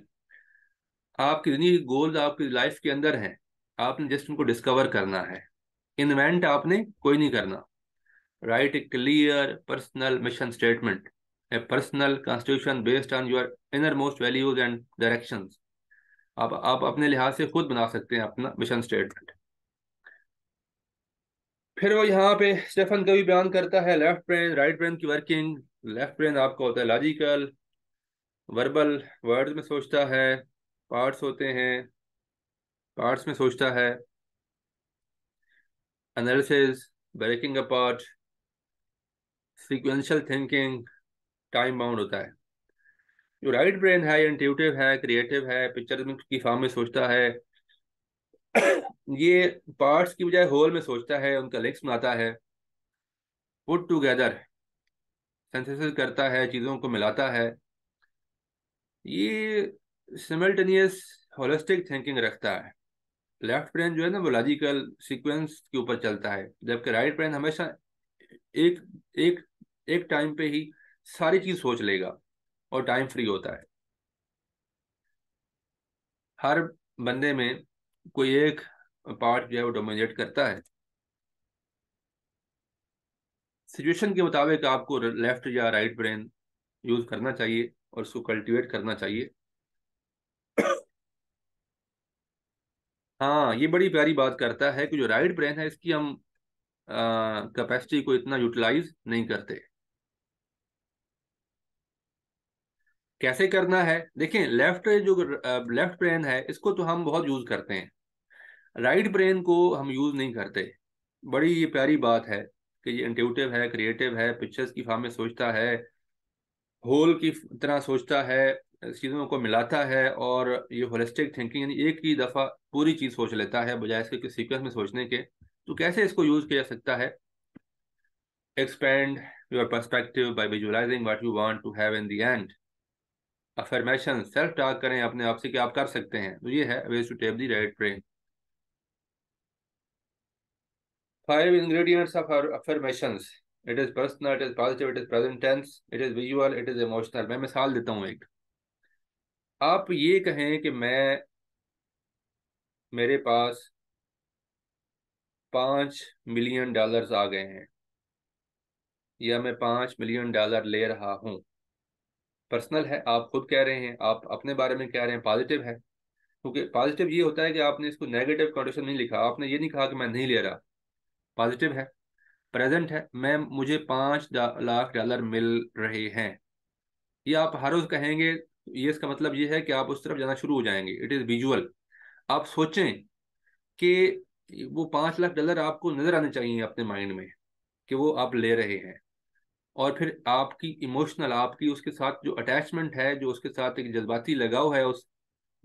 आपकी जितनी goals आपकी life के अंदर हैं आपने just उनको discover करना है इन्वेंट आपने कोई नहीं करना write a clear personal mission statement a personal constitution based on your innermost values and directions आप आप अपने लिहाज से खुद बना सकते हैं अपना मिशन स्टेटमेंट फिर वो यहाँ पे स्टेफन कवि बयान करता है लेफ्ट ब्रेन राइट ब्रेन की वर्किंग लेफ्ट ब्रेन आपका होता है लॉजिकल वर्बल वर्ड्स में सोचता है पार्ट्स होते हैं पार्ट्स में सोचता है analysis breaking apart sequential thinking time bound होता है जो राइट ब्रेन है इंट्यूटिव है क्रिएटिव है पिक्चर की फॉर्म में सोचता है ये पार्ट्स की बजाय होल में सोचता है उनका लिंक्स बनाता है पुट टुगेदर सेंसेस करता है चीज़ों को मिलाता है ये सिमल्टेनियस होलिस्टिक थिंकिंग रखता है लेफ्ट ब्रेन जो है ना वो लॉजिकल सीक्वेंस के ऊपर चलता है जबकि राइट ब्रेन हमेशा एक एक एक टाइम पे ही सारी चीज सोच लेगा और टाइम फ्री होता है हर बंदे में कोई एक पार्ट जो है वो डोमिनेट करता है सिचुएशन के मुताबिक आपको लेफ्ट या राइट ब्रेन यूज करना चाहिए और उसको कल्टीवेट करना चाहिए हाँ ये बड़ी प्यारी बात करता है कि जो राइट ब्रेन है इसकी हम कैपेसिटी को इतना यूटिलाइज नहीं करते कैसे करना है देखें लेफ्ट जो लेफ्ट ब्रेन है इसको तो हम बहुत यूज करते हैं राइट ब्रेन को हम यूज नहीं करते बड़ी ये प्यारी बात है कि ये इंट्यूटिव है क्रिएटिव है पिक्चर्स की फार्म में सोचता है होल की तरह सोचता है चीज़ों को मिलाता है और ये होलिस्टिक थिंकिंग यानी एक ही दफ़ा पूरी चीज़ सोच लेता है बजाय इसके सीक्वेंस में सोचने के तो कैसे इसको यूज़ किया जा सकता है expand your perspective by visualising what you want to have in the end affirmation self talk करें अपने आप से कि आप कर सकते हैं तो ये है ways to tap the right brain five ingredients of affirmation it is personal it is positive it is present tense it is visual it is emotional मैं मिसाल देता हूँ एक आप ये कहें कि मैं मेरे पास पाँच मिलियन डॉलर्स आ गए हैं या मैं पाँच मिलियन डॉलर ले रहा हूँ पर्सनल है आप खुद कह रहे हैं आप अपने बारे में कह रहे हैं पॉजिटिव है क्योंकि तो पॉजिटिव ये होता है कि आपने इसको नेगेटिव कंडीशन नहीं लिखा आपने ये नहीं कहा कि मैं नहीं ले रहा पॉजिटिव है प्रेजेंट है मैं मुझे पाँच लाख डॉलर मिल रहे हैं ये आप हर रोज कहेंगे ये इसका मतलब ये है कि आप उस तरफ जाना शुरू हो जाएंगे इट इज़ विजुअल आप सोचें कि वो पाँच लाख डॉलर आपको नजर आने चाहिए अपने माइंड में कि वो आप ले रहे हैं और फिर आपकी इमोशनल आपकी उसके साथ जो अटैचमेंट है जो उसके साथ एक जज्बाती लगाव है उस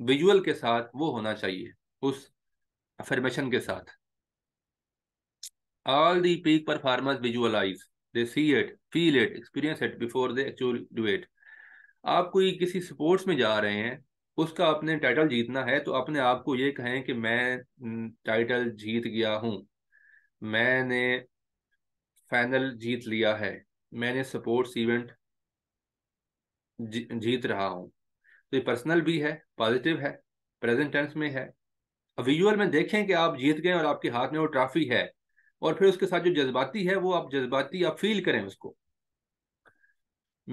विजुअल के साथ वो होना चाहिए उस अफर्मेशन के साथ all the peak performance visualise they see it feel it experience it before they actual do it आप कोई किसी स्पोर्ट्स में जा रहे हैं उसका आपने टाइटल जीतना है तो अपने आप को ये कहें कि मैं टाइटल जीत गया हूँ मैंने फाइनल जीत लिया है मैंने स्पोर्ट्स इवेंट जी, जीत रहा हूँ तो ये पर्सनल भी है पॉजिटिव है प्रेजेंट टेंस में है विजुअल में देखें कि आप जीत गए और आपके हाथ में वो ट्रॉफी है और फिर उसके साथ जो जज्बाती है वो आप जज्बाती आप फील करें उसको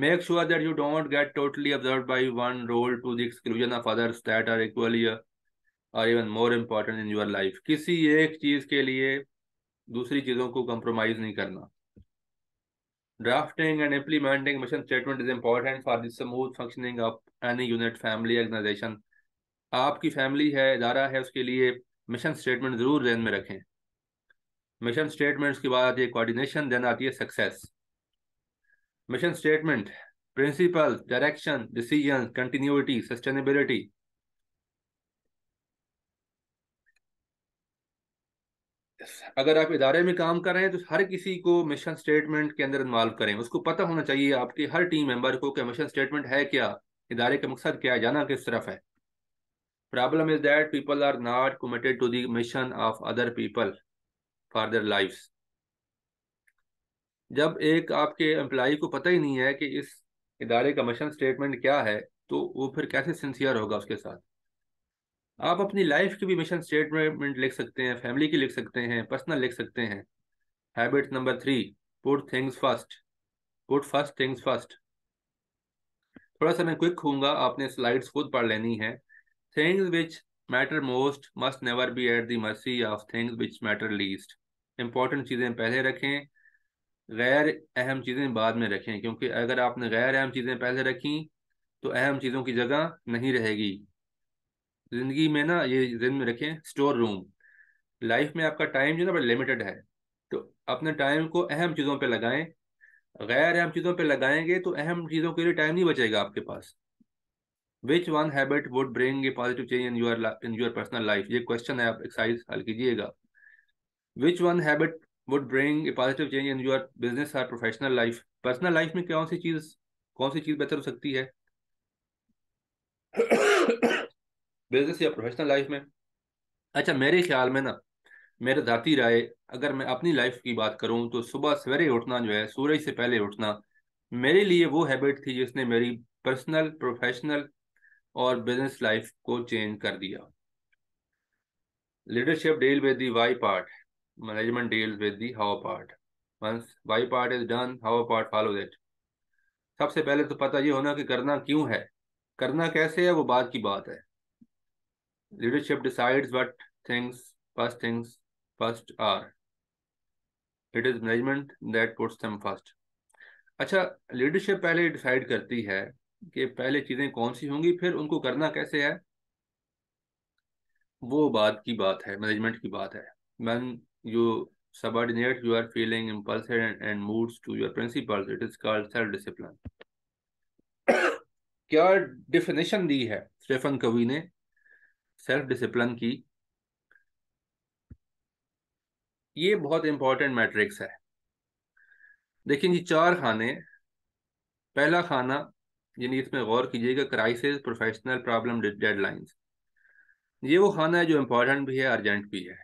make sure that you don't get totally observe by one role to dozen of others that are equally or even more important in your life किसी एक चीज के लिए दूसरी चीजों को कंप्रोमाइज नहीं करना Drafting and implementing mission statement is important for the smooth functioning of any unit, family, organization. आपकी family है इदारा है उसके लिए mission statement ज़रूर जहन में रखें Mission statements के बाद आती है कोऑर्डिनेशन देन आती है success mission statement principle direction decision continuity sustainability अगर आप इदारे में काम कर रहे हैं तो हर किसी को मिशन स्टेटमेंट के अंदर इन्वॉल्व करें उसको पता होना चाहिए आपके हर टीम मेंबर को कि मिशन स्टेटमेंट है क्या इदारे का मकसद क्या है जाना किस तरफ है problem is that people are not committed to mission of other people for their life जब एक आपके एम्प्लाई को पता ही नहीं है कि इस इदारे का मिशन स्टेटमेंट क्या है तो वो फिर कैसे सिंसियर होगा उसके साथ आप अपनी लाइफ की भी मिशन स्टेटमेंट लिख सकते हैं फैमिली की लिख सकते हैं पर्सनल लिख सकते हैं habit number three put things first put first things first थोड़ा सा मैं क्विक हूँ आपने स्लाइड्स खुद पढ़ लेनी है things which matter most must never be at the mercy of things which matter least important चीज़ें पहले रखें गैर अहम चीज़ें बाद में रखें क्योंकि अगर आपने गैर अहम चीज़ें पहले रखी तो अहम चीज़ों की जगह नहीं रहेगी जिंदगी में ना ये जिन में रखें स्टोर रूम लाइफ में आपका टाइम जो ना बड़ा लिमिटेड है तो अपने टाइम को अहम चीज़ों पे लगाएं गैर अहम चीज़ों पे लगाएंगे तो अहम चीज़ों के लिए टाइम नहीं बचेगा आपके पास which one habit would bring a positive change in your in your personal life ये क्वेश्चन है आप एक्सरसाइज हल कीजिएगा which one habit would bring a positive change in your business और प्रोफेशनल लाइफ पर्सनल लाइफ में कौन सी चीज़ कौन सी चीज़ बेहतर हो सकती है बिजनेस या प्रोफेशनल लाइफ में अच्छा मेरे ख्याल में ना मेरे ज़ाती राय अगर मैं अपनी लाइफ की बात करूँ तो सुबह सवेरे उठना जो है सूरज से पहले उठना मेरे लिए वो हैबिट थी जिसने मेरी पर्सनल प्रोफेशनल और बिजनेस लाइफ को चेंज कर दिया leadership deal with the why part management deal with the how part once why part is done how part follow that सबसे पहले तो पता ये होना कि करना क्यों है करना कैसे है वो बाद की बात है leadership decides what things first things first are. It is management that puts them first. अच्छा लीडरशिप पहले डिसाइड करती है कि पहले चीज़ें कौन सी होंगी फिर उनको करना कैसे है वो बात की बात है मैनेजमेंट की बात है when you subordinate your feeling impulsive and, and moods to your principles it is called self discipline क्या डेफिनेशन दी है स्टेफन कवी ने सेल्फ डिसिप्लिन की ये बहुत इंपॉर्टेंट मैट्रिक्स है देखिए जी चार खाने पहला खाना यानी इसमें गौर कीजिएगा क्राइसिस प्रोफेशनल प्रॉब्लम डेडलाइंस ये वो खाना है जो इम्पोर्टेंट भी है अर्जेंट भी है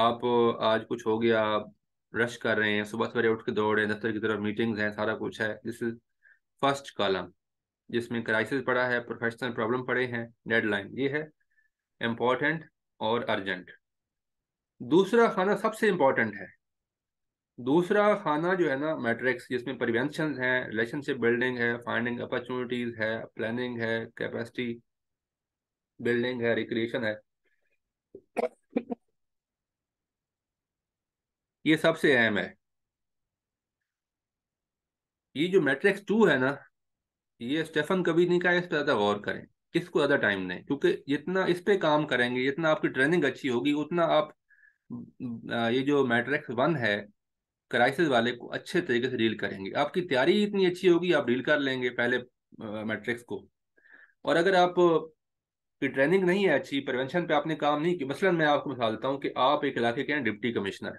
आप आज कुछ हो गया रश कर रहे हैं सुबह सवेरे उठ के दौड़ रहे हैं दफ्तर की तरफ मीटिंग्स हैं सारा कुछ है दिस इज फर्स्ट कॉलम जिसमें क्राइसिस पड़ा है प्रोफेशनल प्रॉब्लम पड़े हैं डेडलाइन ये है इम्पॉर्टेंट और अर्जेंट दूसरा खाना सबसे इम्पॉर्टेंट है दूसरा खाना जो है ना मैट्रिक्स जिसमें प्रिवेंशन है रिलेशनशिप बिल्डिंग है फाइंडिंग अपॉर्चुनिटीज है प्लानिंग है कैपेसिटी बिल्डिंग है रिक्रिएशन है ये सबसे अहम है ये जो मैट्रिक्स टू है ना ये स्टेफन कभी नहीं कहा इस पर ज़्यादा गौर करें इसको ज़्यादा टाइम दें क्योंकि जितना इस पर काम करेंगे जितना आपकी ट्रेनिंग अच्छी होगी उतना आप ये जो मैट्रिक्स वन है क्राइसिस वाले को अच्छे तरीके से डील करेंगे आपकी तैयारी इतनी अच्छी होगी आप डील कर लेंगे पहले मैट्रिक्स को और अगर आप की ट्रेनिंग नहीं है अच्छी प्रिवेंशन पे आपने काम नहीं किया मसलन मैं आपको बता देता हूँ कि आप एक इलाके के हैं डिप्टी कमिश्नर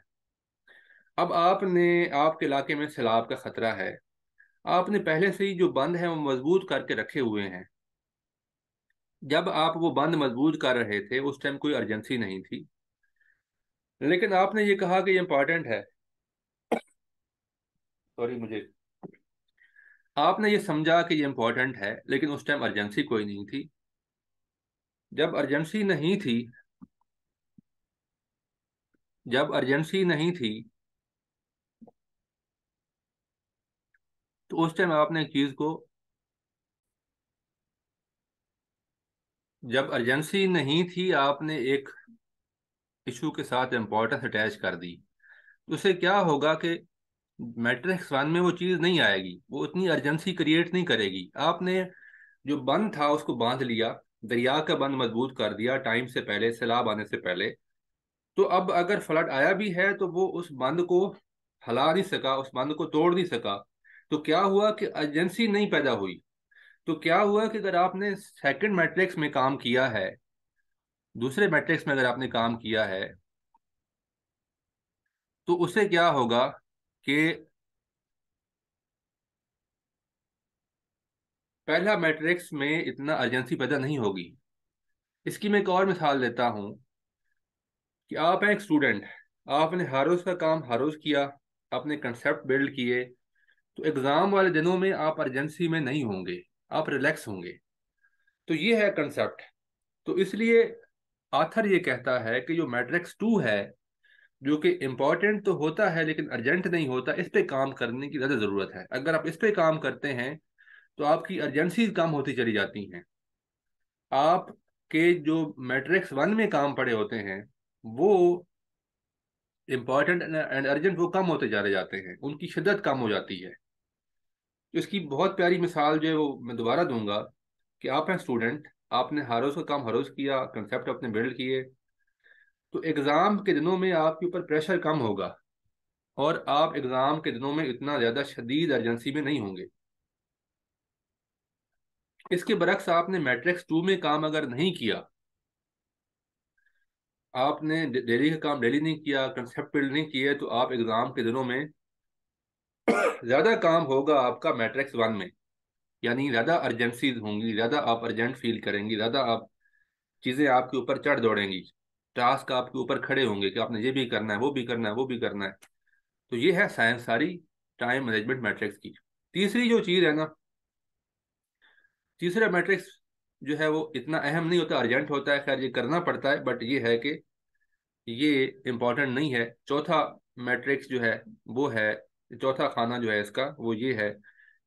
अब आपने आपके इलाके में सैलाब का खतरा है आपने पहले से ही जो बंद है वो मजबूत करके रखे हुए हैं जब आप वो बंद मजबूत कर रहे थे उस टाइम कोई अर्जेंसी नहीं थी लेकिन आपने ये कहा कि इम्पॉर्टेंट है सॉरी मुझे आपने ये समझा कि ये इम्पॉर्टेंट है लेकिन उस टाइम अर्जेंसी कोई नहीं थी जब अर्जेंसी नहीं थी जब अर्जेंसी नहीं थी तो उस टाइम आपने एक चीज को जब अर्जेंसी नहीं थी आपने एक इशू के साथ इम्पोर्टेंस अटैच कर दी तो उससे क्या होगा कि मैट्रिक्स वन में वो चीज़ नहीं आएगी वो इतनी अर्जेंसी क्रिएट नहीं करेगी आपने जो बंद था उसको बांध लिया दरिया का बंद मजबूत कर दिया टाइम से पहले सैलाब आने से पहले तो अब अगर फ्लड आया भी है तो वो उस बंद को हला नहीं सका उस बंद को तोड़ नहीं सका तो क्या हुआ कि अर्जेंसी नहीं पैदा हुई तो क्या हुआ कि अगर आपने सेकंड मैट्रिक्स में काम किया है दूसरे मैट्रिक्स में अगर आपने काम किया है तो उससे क्या होगा कि पहला मैट्रिक्स में इतना अर्जेंसी पैदा नहीं होगी इसकी मैं एक और मिसाल देता हूँ कि आप हैं एक स्टूडेंट आपने हर रोज़ का काम हर रोज़ किया आपने कंसेप्ट बिल्ड किए तो एग्ज़ाम वाले दिनों में आप अर्जेंसी में नहीं होंगे आप रिलैक्स होंगे तो ये है कंसेप्ट तो इसलिए आथर ये कहता है कि जो मैट्रिक्स टू है जो कि इम्पॉर्टेंट तो होता है लेकिन अर्जेंट नहीं होता इस पर काम करने की ज़्यादा ज़रूरत है अगर आप इस पर काम करते हैं तो आपकी अर्जेंसी कम होती चली जाती हैं आप के जो मैट्रिक्स वन में काम पड़े होते हैं वो इम्पॉर्टेंट एंड अर्जेंट वो कम होते रहे जाते हैं उनकी शिद्दत कम हो जाती है इसकी बहुत प्यारी मिसाल जो है वो मैं दोबारा दूंगा कि आप हैं स्टूडेंट आपने रोज का काम रोज किया कंसेप्ट आपने बिल्ड किए तो एग्ज़ाम के दिनों में आपके ऊपर प्रेशर कम होगा और आप एग्ज़ाम के दिनों में इतना ज़्यादा शदीद अर्जेंसी में नहीं होंगे इसके बरक्स आपने मैट्रिक्स टू में काम अगर नहीं किया आपने डेली का काम डेली नहीं किया कंसेप्ट बिल्ड नहीं किए तो आप एग्ज़ाम के दिनों में ज्यादा काम होगा आपका मैट्रिक्स वन में यानी ज्यादा अर्जेंसी होंगी ज्यादा आप अर्जेंट फील करेंगी ज्यादा आप चीजें आपके ऊपर चढ़ दौड़ेंगी टास्क आपके ऊपर खड़े होंगे कि आपने ये भी करना है वो भी करना है वो भी करना है तो ये है साइंस सारी टाइम मैनेजमेंट मैट्रिक्स की तीसरी जो चीज है ना तीसरा मैट्रिक्स जो है वो इतना अहम नहीं होता अर्जेंट होता है खैर ये करना पड़ता है बट ये है कि ये इम्पोर्टेंट नहीं है चौथा मैट्रिक्स जो है वो है चौथा खाना जो है इसका वो ये है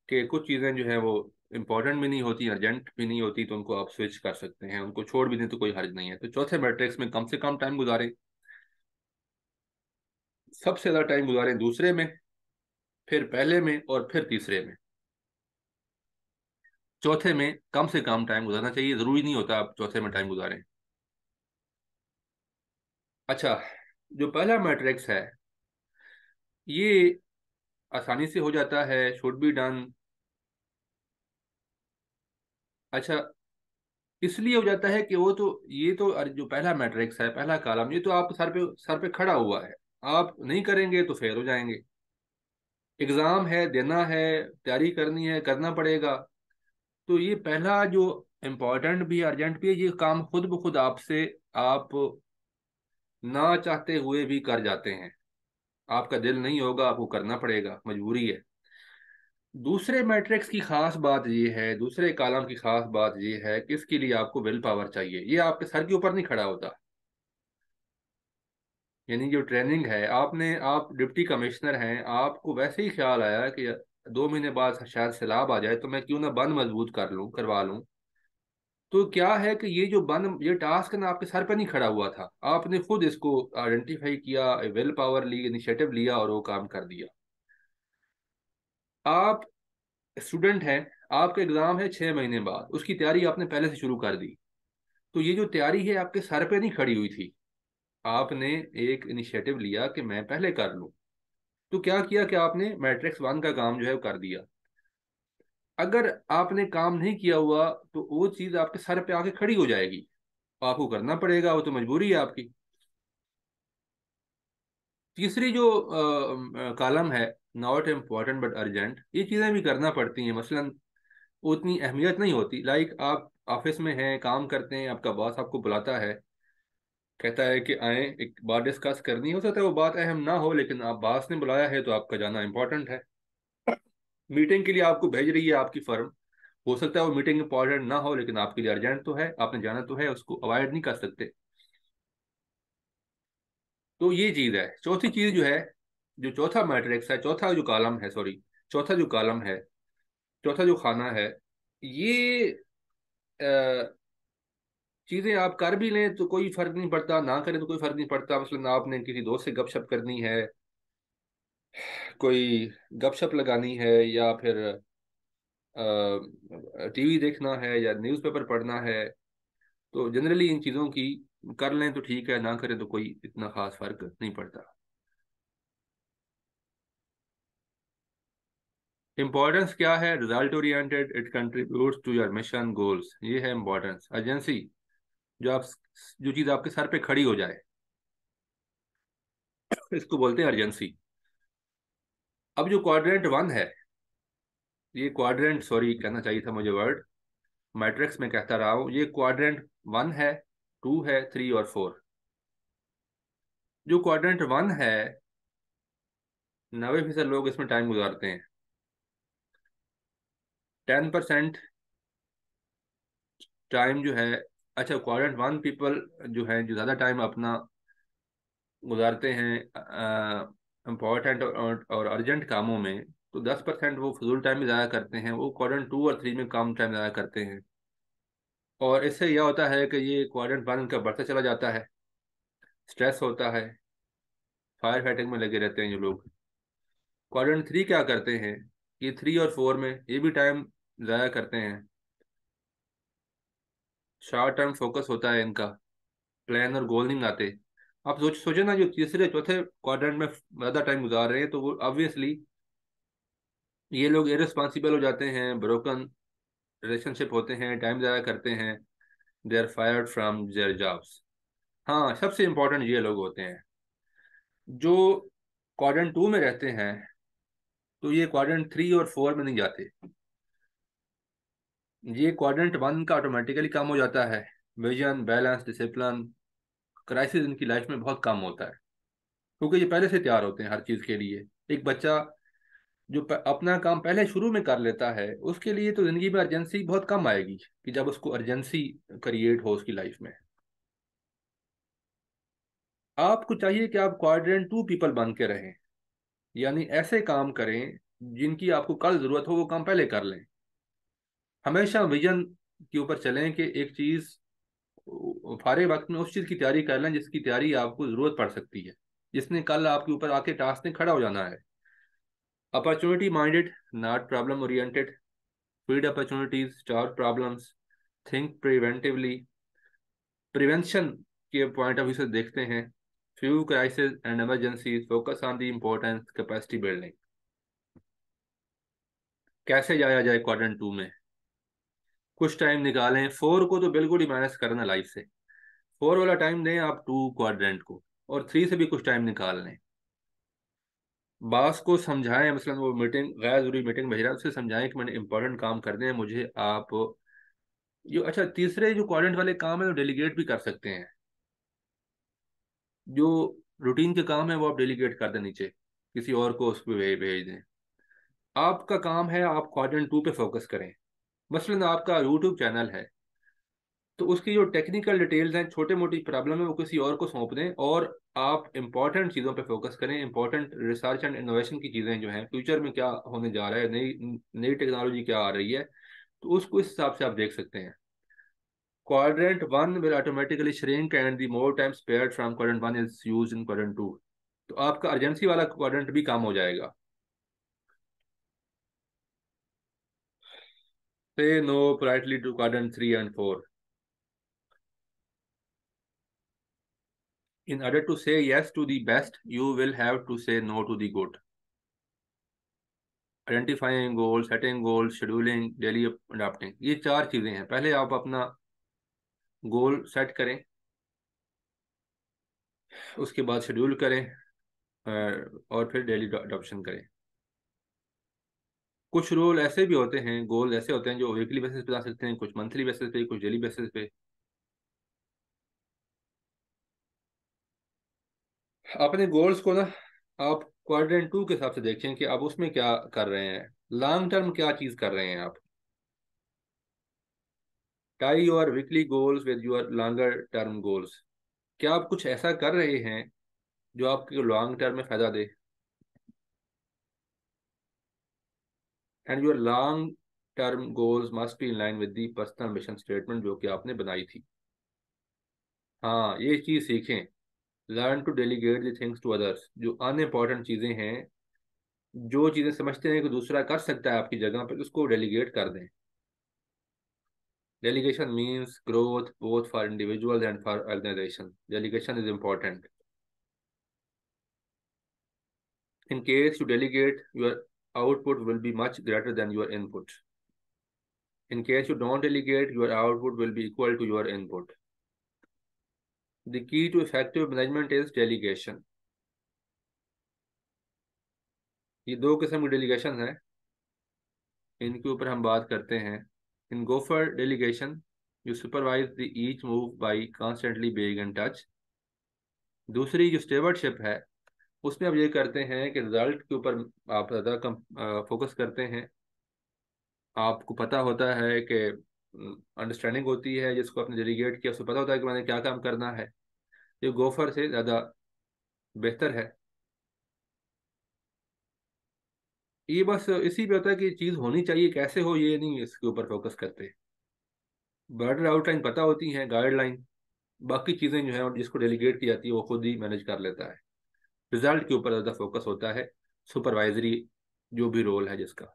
कि कुछ चीज़ें जो है वो इंपॉर्टेंट भी नहीं होती अर्जेंट भी नहीं होती तो उनको आप स्विच कर सकते हैं उनको छोड़ भी दें तो कोई हर्ज नहीं है तो चौथे मैट्रिक्स में कम से कम टाइम गुजारें सबसे ज़्यादा टाइम गुजारें दूसरे में फिर पहले में और फिर तीसरे में चौथे में कम से कम टाइम गुजारना चाहिए ज़रूरी नहीं होता आप चौथे में टाइम गुजारें अच्छा जो पहला मैट्रिक्स है ये आसानी से हो जाता है शुड बी डन अच्छा इसलिए हो जाता है कि वो तो ये तो जो पहला मैट्रिक्स है पहला कालम ये तो आप सर पे सर पे खड़ा हुआ है आप नहीं करेंगे तो फेल हो जाएंगे एग्ज़ाम है देना है तैयारी करनी है करना पड़ेगा तो ये पहला जो इम्पोर्टेंट भी अर्जेंट भी है ये काम खुद ब खुद आपसे आप ना चाहते हुए भी कर जाते हैं आपका दिल नहीं होगा आपको करना पड़ेगा मजबूरी है दूसरे मैट्रिक्स की खास बात यह है दूसरे कालम की खास बात यह है कि इसके लिए आपको विल पावर चाहिए ये आपके सर के ऊपर नहीं खड़ा होता यानी जो ट्रेनिंग है आपने आप डिप्टी कमिश्नर हैं आपको वैसे ही ख्याल आया कि दो महीने बाद शायद सैलाब आ जाए तो मैं क्यों ना बंद मजबूत कर लूँ करवा लूँ तो क्या है कि ये जो बन ये टास्क ना आपके सर पर नहीं खड़ा हुआ था आपने खुद इसको आइडेंटिफाई किया वेल पावर ली इनिशिएटिव लिया और वो काम कर दिया आप स्टूडेंट हैं आपका एग्जाम है छह महीने बाद उसकी तैयारी आपने पहले से शुरू कर दी तो ये जो तैयारी है आपके सर पे नहीं खड़ी हुई थी आपने एक इनिशिएटिव लिया कि मैं पहले कर लू तो क्या किया कि आपने मैट्रिक्स वन का काम जो है कर दिया अगर आपने काम नहीं किया हुआ तो वो चीज आपके सर पे आके खड़ी हो जाएगी आपको करना पड़ेगा वो तो मजबूरी है आपकी तीसरी जो कॉलम कालम है नॉट इम्पॉर्टेंट बट अर्जेंट ये चीज़ें भी करना पड़ती हैं मसलन उतनी अहमियत नहीं होती लाइक आप ऑफिस में हैं काम करते हैं आपका बॉस आपको बुलाता है कहता है कि आए एक बात डिस्कस करनी हो सकता है वो बात अहम ना हो लेकिन आप बॉस ने बुलाया है तो आपका जाना इम्पोर्टेंट है मीटिंग के लिए आपको भेज रही है आपकी फर्म हो सकता है वो मीटिंग इंपॉर्टेंट ना हो लेकिन आपके लिए अर्जेंट तो है आपने जाना तो है उसको अवॉइड नहीं कर सकते तो ये चीज है चौथी चीज जो है जो चौथा मैट्रिक्स है चौथा जो कालम है सॉरी चौथा जो कालम है चौथा जो खाना है ये चीज़ें आप कर भी लें तो कोई फर्क नहीं पड़ता ना करें तो कोई फर्क नहीं पड़ता मसलन आपने किसी दोस्त से गपशप करनी है कोई गपशप लगानी है या फिर टीवी देखना है या न्यूज़पेपर पढ़ना है तो जनरली इन चीज़ों की कर लें तो ठीक है ना करें तो कोई इतना खास फर्क नहीं पड़ता इम्पोर्टेंस क्या है result oriented it contribute to your mission goals ये है इम्पोर्टेंस एजेंसी जो आप जो चीज़ आपके सर पे खड़ी हो जाए इसको बोलते हैं अर्जेंसी अब जो क्वाड्रेंट वन है ये क्वाड्रेंट सॉरी कहना चाहिए था मुझे वर्ड मैट्रिक्स में कहता रहा हूँ ये क्वाड्रेंट वन है टू है थ्री और फोर जो क्वाड्रेंट वन है नबे फीसद लोग इसमें टाइम गुजारते हैं टेन परसेंट टाइम जो है अच्छा क्वाड्रेंट वन पीपल जो है जो ज़्यादा टाइम अपना गुजारते हैं इम्पोर्टेंट और, और अर्जेंट कामों में तो दस परसेंट वो फजूल टाइम भी ज़्यादा करते हैं वो क्वारन टू और थ्री में कम टाइम ज़्यादा करते हैं और इससे यह होता है कि ये क्वारन वन उनका बढ़ता चला जाता है स्ट्रेस होता है फायर फाइटिंग में लगे रहते हैं ये लोग क्वारन थ्री क्या करते हैं कि थ्री और फोर में ये भी टाइम ज़ाया करते हैं शॉर्ट टर्म फोकस होता है इनका प्लान और गोल नहीं आते आप सोच सोचे ना जो तीसरे चौथे क्वाड्रेंट में ज़्यादा टाइम गुजार रहे हैं तो वो ऑब्वियसली ये लोग इरेस्पॉन्सिबल हो जाते हैं ब्रोकन रिलेशनशिप होते हैं टाइम ज्यादा करते हैं they are fire from their jobs हाँ सबसे इम्पोर्टेंट ये लोग होते हैं जो क्वार टू में रहते हैं तो ये क्वाड्रेंट थ्री और फोर में नहीं जाते ये क्वाड्रेंट वन का ऑटोमेटिकली काम हो जाता है विजन बैलेंस डिसिप्लिन क्राइसिस इनकी लाइफ में बहुत कम होता है क्योंकि ये पहले से तैयार होते हैं हर चीज़ के लिए एक बच्चा जो अपना काम पहले शुरू में कर लेता है उसके लिए तो ज़िंदगी में अर्जेंसी बहुत कम आएगी कि जब उसको अर्जेंसी क्रिएट हो उसकी लाइफ में आपको चाहिए कि आप क्वाड्रेंट टू पीपल बन के रहें यानी ऐसे काम करें जिनकी आपको कल ज़रूरत हो वो काम पहले कर लें हमेशा विजन के ऊपर चलें कि एक चीज़ फारे वक्त में उस चीज़ की तैयारी कर लें जिसकी तैयारी आपको ज़रूरत पड़ सकती है जिसने कल आपके ऊपर आके टास्क में खड़ा हो जाना है opportunity minded not problem oriented feed opportunities starve problems think preventively prevention के पॉइंट ऑफ व्यू से देखते हैं few crisis and emergency focus on the importance capacity building कैसे जाया जाए क्वार्टन टू में कुछ टाइम निकालें फोर को तो बिल्कुल ही माइनस करना लाइफ से फोर वाला टाइम दें आप टू क्वाड्रेंट को और थ्री से भी कुछ टाइम निकाल लें बास को समझाएं मसलन वो मीटिंग गैर जरूरी मीटिंग भेज रहा है उससे समझाएं कि मैंने इंपॉर्टेंट काम करने हैं मुझे आप जो अच्छा तीसरे जो क्वाड्रेंट वाले काम है वो डेलीगेट भी कर सकते हैं जो रूटीन के काम है वो आप डेलीगेट कर दें नीचे किसी और को उस पर भेज दें आपका काम है आप क्वाड्रेंट टू पे फोकस करें मसलन आपका यूट्यूब चैनल है तो उसकी जो टेक्निकल डिटेल्स हैं छोटे मोटी प्रॉब्लम है वो किसी और को सौंप दें और आप इंपॉर्टेंट चीज़ों पे फोकस करें इंपॉर्टेंट रिसर्च एंड इनोवेशन की चीज़ें जो हैं फ्यूचर में क्या होने जा रहा है नई नई टेक्नोलॉजी क्या आ रही है तो उसको इस हिसाब से आप देख सकते हैं quadrant one will automatically shrink and the more times spared from quadrant 1 is used in quadrant तो आपका अर्जेंसी वाला क्वारेंट भी काम हो जाएगा Say no politely to quadrant 3 and 4. In order to say yes to the best, you will have to say no to the good. identifying goals setting goals scheduling daily adapting ye char cheeze hain pehle aap apna goal set kare uske baad schedule kare और फिर daily adoption करें कुछ role ऐसे भी होते हैं गोल ऐसे होते हैं जो वीकली बेसिस पे जा सकते हैं कुछ मंथली बेसिस पे कुछ डेली बेसिस पे अपने गोल्स को ना आप क्वार टू के हिसाब से देखें कि आप उसमें क्या कर रहे हैं लॉन्ग टर्म क्या चीज़ कर रहे हैं आप tie your weekly goals with your longer term goals क्या आप कुछ ऐसा कर रहे हैं जो आपके लॉन्ग टर्म में फ़ायदा दे and your long term goals must be in line with the personal mission statement जो कि आपने बनाई थी हाँ ये चीज़ सीखें learn to delegate the things to others जो अनइम्पॉर्टेंट चीज़ें हैं जो चीज़ें समझते हैं कि दूसरा कर सकता है आपकी जगह पर उसको डेलीगेट कर दें delegation means growth both for individual and for organization delegation is important in case you delegate your output will be much greater than your input. In case you don't delegate, your output will be equal to your input. The key to effective management is delegation. ये दो किस्म की delegation है इनके ऊपर हम बात करते हैं in gofer delegation you supervise the each move by constantly being in touch दूसरी जो स्टेवर्डशिप है उसमें आप ये करते हैं कि रिजल्ट के ऊपर आप ज़्यादा कम फोकस करते हैं आपको पता होता है कि अंडरस्टैंडिंग होती है जिसको आपने डेलीगेट किया उसको पता होता है कि मैंने क्या काम करना है ये गोफर से ज़्यादा बेहतर है ये बस इसी पे होता है कि चीज़ होनी चाहिए कैसे हो ये नहीं इसके ऊपर फोकस करते बॉर्डर आउटलाइन पता होती हैं गाइडलाइन बाकी चीज़ें जो हैं जिसको डेलीगेट की जाती है वो खुद ही मैनेज कर लेता है रिजल्ट के ऊपर ज़्यादा फोकस होता है सुपरवाइजरी जो भी रोल है जिसका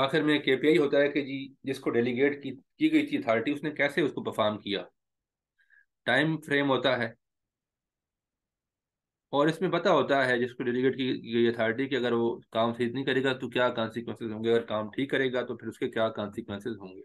आखिर में केपीआई होता है कि जी जिसको डेलीगेट की की गई थी अथॉरिटी उसने कैसे उसको परफॉर्म किया टाइम फ्रेम होता है और इसमें पता होता है जिसको डेलीगेट की गई अथॉरिटी कि अगर वो काम ठीक नहीं करेगा तो क्या कॉन्सिक्वेंसेज होंगे अगर काम ठीक करेगा तो फिर उसके क्या कॉन्सिक्वेंसेज होंगे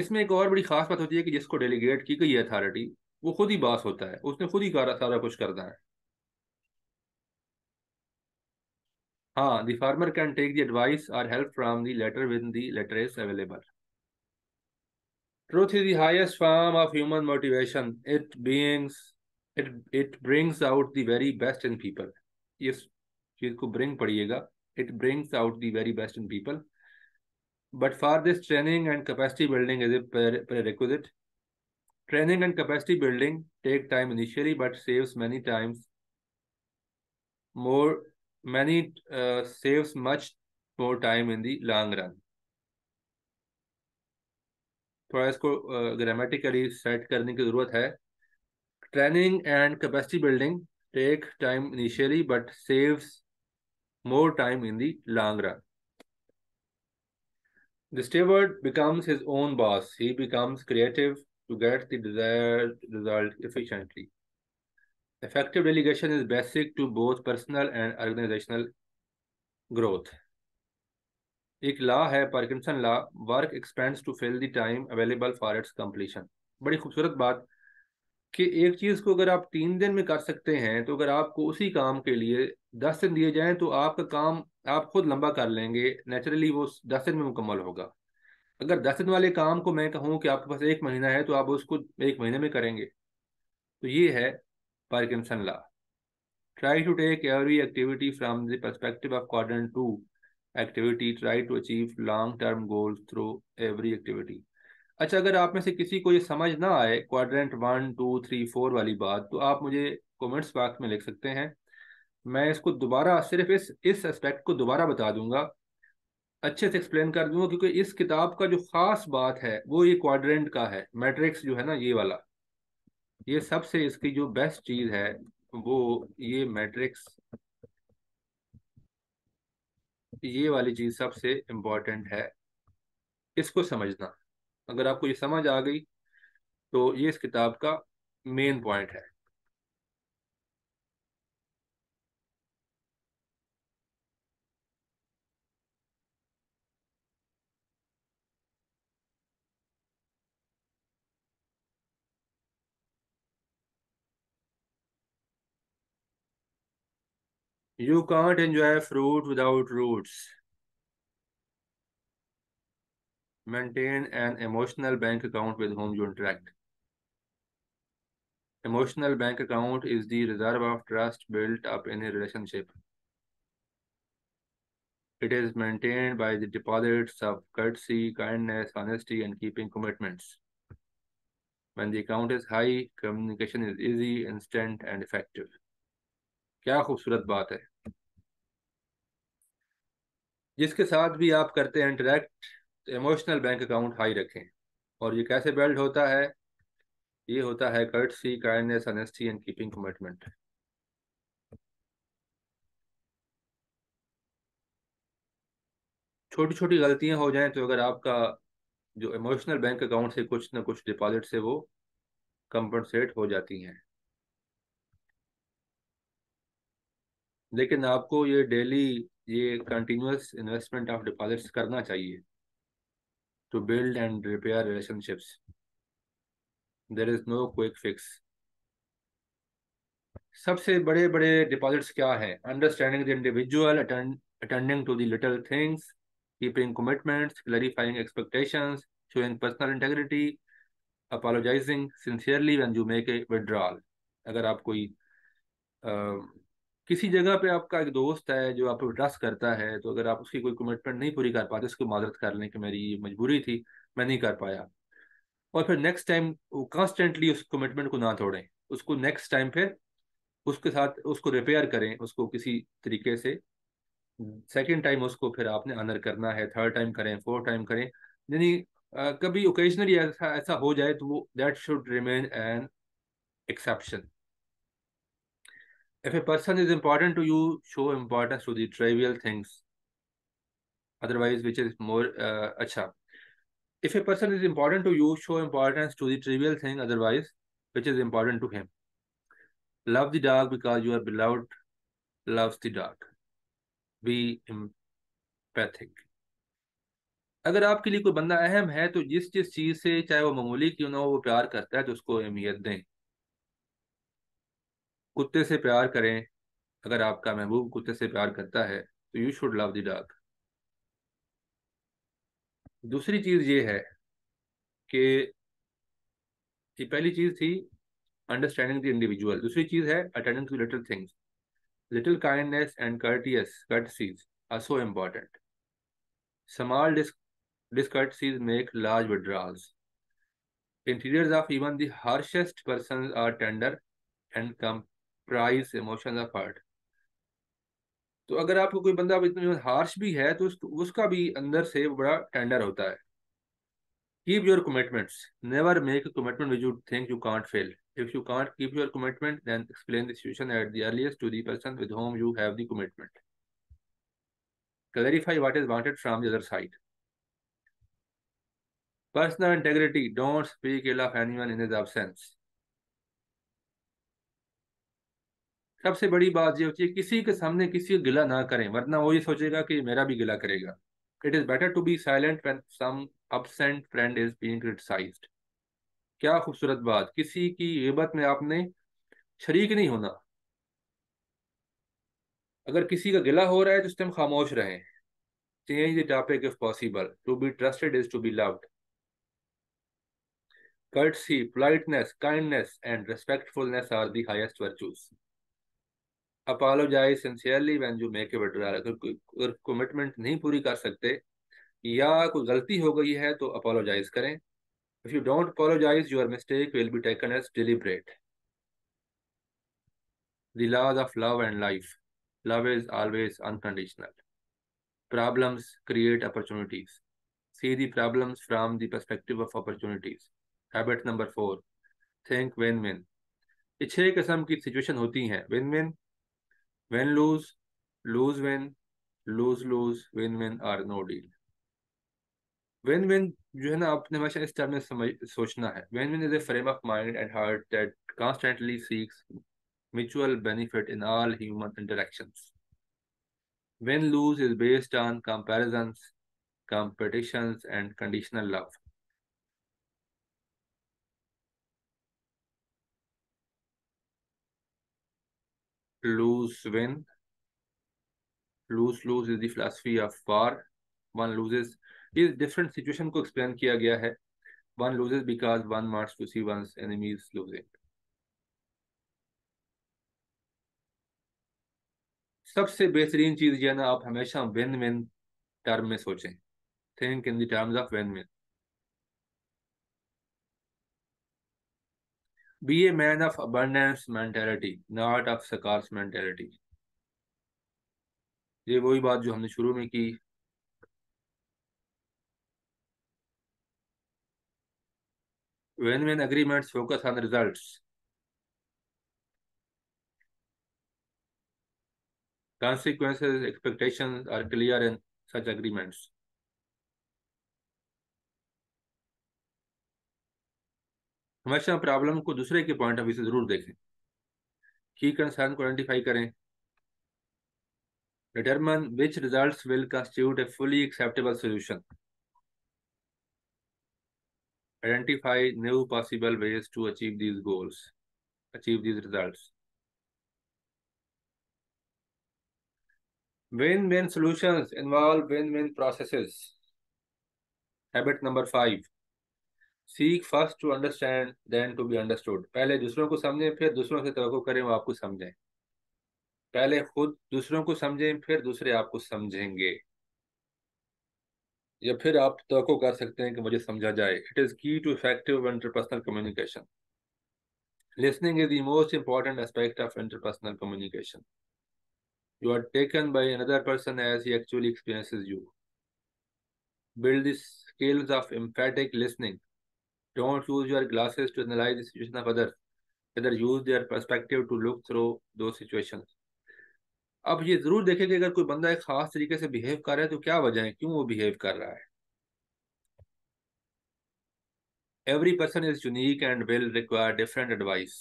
इसमें एक और बड़ी खास बात होती है कि जिसको डेलीगेट की गई अथॉरिटी वो खुद ही बास होता है उसने खुद ही सारा कुछ करना है हाँ the former can take the advice or help from the latter with the latter is available truth is the highest form of human motivation it brings it it brings out the very best in people इस चीज को bring पड़िएगा it brings out the very best in people But for this training and capacity building is a prerequisite. Training and capacity building take time initially, but saves many times more, many uh, saves much more time in the long run. थोड़ा इसको grammatically set करने की ज़रूरत है training and capacity building take time initially but saves more time in the long run The steward becomes his own boss. He becomes creative to get the desired result efficiently. Effective delegation is basic to both personal and organizational growth. एक law है Parkinson law work expands to fill the time available for its completion बड़ी खूबसूरत बात कि एक चीज़ को अगर आप तीन दिन में कर सकते हैं तो अगर आपको उसी काम के लिए दस दिन दिए जाएं तो आपका काम आप खुद लंबा कर लेंगे नेचुरली वो दस दिन में मुकम्मल होगा अगर दस दिन वाले काम को मैं कहूँ कि आपके पास एक महीना है तो आप उसको एक महीने में करेंगे तो ये है Parkinson law try to take every activity from the of of to activity try to achieve long term term through every activity अच्छा अगर आप में से किसी को ये समझ ना आए quadrant one two three four वाली बात तो आप मुझे कमेंट्स बॉक्स में लिख सकते हैं मैं इसको दोबारा सिर्फ इस इस एस्पेक्ट को दोबारा बता दूंगा अच्छे से एक्सप्लेन कर दूंगा क्योंकि इस किताब का जो खास बात है वो ये क्वाड्रेंट का है मैट्रिक्स जो है ना ये वाला ये सबसे इसकी जो बेस्ट चीज है वो ये मैट्रिक्स ये वाली चीज सबसे इम्पॉर्टेंट है इसको समझना अगर आपको ये समझ आ गई तो ये इस किताब का मेन पॉइंट है You can't enjoy fruit without roots. Maintain an emotional bank account with whom you interact. Emotional bank account is the reserve of trust built up in a relationship. It is maintained by the deposits of courtesy, kindness, honesty, and keeping commitments. When the account is high, communication is easy, instant, and effective. क्या खूबसूरत बात है जिसके साथ भी आप करते हैं interact emotional bank account high रखें और ये कैसे बेल्ट होता है ये होता है सी kindness honesty and keeping commitment छोटी छोटी गलतियां हो जाएं तो अगर आपका जो इमोशनल बैंक अकाउंट से कुछ ना कुछ डिपॉजिट से वो कंपनसेट हो जाती हैं लेकिन आपको ये डेली ये कंटिन्यूस इन्वेस्टमेंट ऑफ डिपॉजिट्स करना चाहिए to build and repair relationships there is no quick fix सबसे बड़े बड़े डिपॉजिट्स क्या है understanding the individual attending to the things keeping commitments clarifying expectations showing personal integrity apologising sincerely when you make a withdrawal अगर आप कोई uh, किसी जगह पे आपका एक दोस्त है जो आपको पर ट्रस्ट करता है तो अगर आप उसकी कोई कमिटमेंट नहीं पूरी कर पाते उसको माजरत कर लें कि मेरी ये मजबूरी थी मैं नहीं कर पाया और फिर नेक्स्ट टाइम वो कॉन्स्टेंटली उस कमिटमेंट को ना तोड़ें उसको नेक्स्ट टाइम फिर उसके साथ उसको रिपेयर करें उसको किसी तरीके से सेकेंड टाइम उसको फिर आपने आनर करना है थर्ड टाइम करें फोर्थ टाइम करें यानी कभी ओकेजनली ऐसा ऐसा हो जाए तो वो that should remain an exception if a person is important to you show importance to the trivial things otherwise which is more uh, acha if a person is important to you show importance to the trivial thing otherwise which is important to him love the dog because you are beloved loves the dog be empathic अगर आपके लिए कोई बंदा अहम है तो जिस जिस चीज से चाहे वो मामूली क्यों ना हो वो प्यार करता है तो उसको अहमियत दें कुत्ते से प्यार करें अगर आपका महबूब कुत्ते से प्यार करता है तो you should love the dog दूसरी चीज़ ये है कि ये पहली चीज़ थी अंडरस्टैंडिंग द इंडिविजुअल दूसरी चीज़ है attending to little things little kindness and courteous courtesies are so important small disc discourtesies make large withdrawals. Interiors of even the harshest persons are tender price emotion of heart तो अगर आपको कोई बंदा इतना harsh भी है तो उसका भी अंदर से बड़ा टेंडर होता है keep your commitments never make commitment which you think you can't fail if you can't keep your commitment then explain situation at the earliest to the person with whom you have the commitment clarify what is wanted from the other side personal integrity don't speak ill of anyone in his absence सबसे बड़ी बात ये होती है किसी के सामने किसी को गिला ना करें वरना वो ये सोचेगा कि मेरा भी गिला करेगा it is better to be silent when some absent friend is being criticise क्या खूबसूरत बात किसी की गिबत में आपने शरीक नहीं होना अगर किसी का गिला हो रहा है तो उस टाइम खामोश रहें change the topic if possible to be trusted is to be loved courtesy politeness kindness and respectfulness are the highest virtues apologise sincerely when you make a withdrawal अगर कमिटमेंट नहीं पूरी कर सकते या कोई गलती हो गई है तो अपोलोजाइज करें if you don't apologise your mistake will be taken as deliberate the laws of love and life love is always unconditional problems create opportunities see the problems from the of opportunities opportunities habit number 4 think win छह किस्म की situation होती हैं win win Win lose, lose win, lose lose, win win are no deal. Win win, जो है ना आपने हमेशा इस टर्म में समझ सोचना है win win is a frame of mind and heart that mutual benefit in all human interactions. Win lose is based on comparisons, competitions, and conditional love. lose win lose lose is the philosophy of war one loses इस different situation को explain किया गया है one loses because one wants to see one's enemies losing सबसे बेहतरीन चीज यह ना आप हमेशा विन विन टर्म में सोचें think in the terms of win win be a man of abundance mentality not of scarce mentality ये वही बात जो हमने शुरू में की win win agreements focus on results consequences expectations are clear in such agreements हमेशा प्रॉब्लम को दूसरे के पॉइंट ऑफ व्यू से जरूर देखें की कंसर्न को आइडेंटिफाई करें determine which result will constitute a fully acceptable solution identify new possible ways to achieve these goals achieve these result win win solution involve win win process habit number five seek first to understand then to be understood पहले दूसरों को समझें फिर दूसरों से तो करें वो आपको समझें पहले खुद दूसरों को समझें फिर दूसरे आपको समझेंगे या फिर आप तो कर सकते हैं कि मुझे समझा जाए it is key to effective interpersonal communication listening is the most important aspect of interpersonal communication you are taken by another person as actually experience you build skills of empathic listening don't use your glasses to analyze the situation of others rather use their perspective to look through those situations अब ये जरूर देखें कि अगर कोई बंदा एक खास तरीके से बिहेव कर रहा है तो क्या वजह है क्यों वो बिहेव कर रहा है every person is unique and will require different advice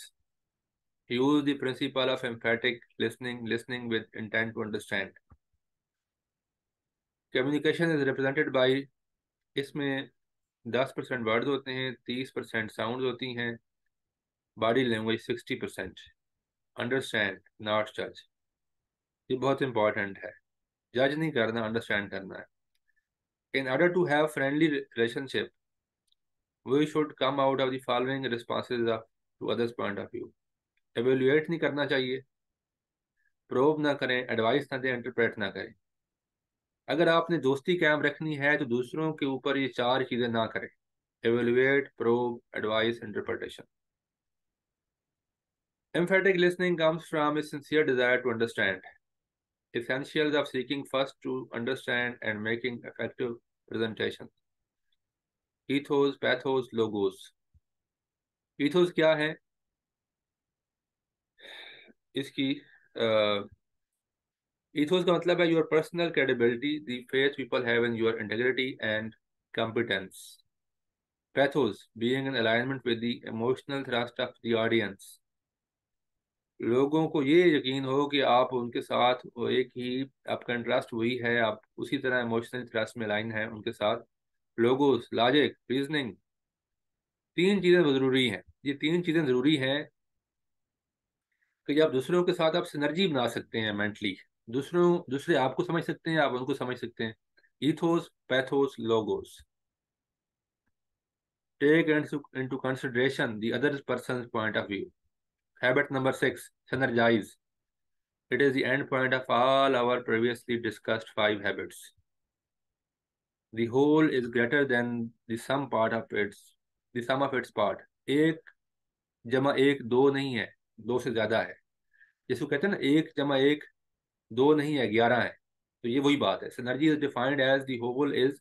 use the principle of empathic listening listening with intent to understand communication is represented by इसमें दस परसेंट वर्ड होते हैं तीस परसेंट साउंड होती हैं body language sixty percent understand not जज ये बहुत इंपॉर्टेंट है जज नहीं करना अंडरस्टैंड करना है in order to have friendly relationship we should come out of the following responses to others point of view evaluate नहीं करना चाहिए प्रोव ना करें एडवाइस ना दें इंटरप्रेट ना करें अगर आपने दोस्ती कायम रखनी है तो दूसरों के ऊपर ये चार चीजें ना करें evaluate probe advice interpretation empathic listening comes from a sincere desire to understand essential of seeking first to understand and making effective presentation ethos pathos logos ethos क्या है इसकी इथोज का मतलब है your personal credibility the faith people have in your integrity and competence pathos being in alignment with the emotional thrust of the audience लोगों को ये यकीन हो कि आप उनके साथ एक ही आपका इंटरेस्ट वही है आप उसी तरह इमोशनल थ्रस्ट में लाइन है उनके साथ लोगोस लॉजिक रीजनिंग तीन चीज़ें ज़रूरी हैं ये तीन चीज़ें ज़रूरी हैं कि आप दूसरों के साथ आप सिनर्जी बना सकते हैं मेंटली दूसरों दूसरे आपको समझ सकते हैं आप उनको समझ सकते हैं ethos pathos logos take into consideration the other person point of view habit number six synergise it is the end point of all our previously discussed five habits the whole is greater than the sum part of its the sum of its part एक जमा एक दो नहीं है दो से ज्यादा है जिसको कहते हैं ना एक जमा एक दो नहीं है ग्यारह है तो ये वही बात है synergy is defined as the whole is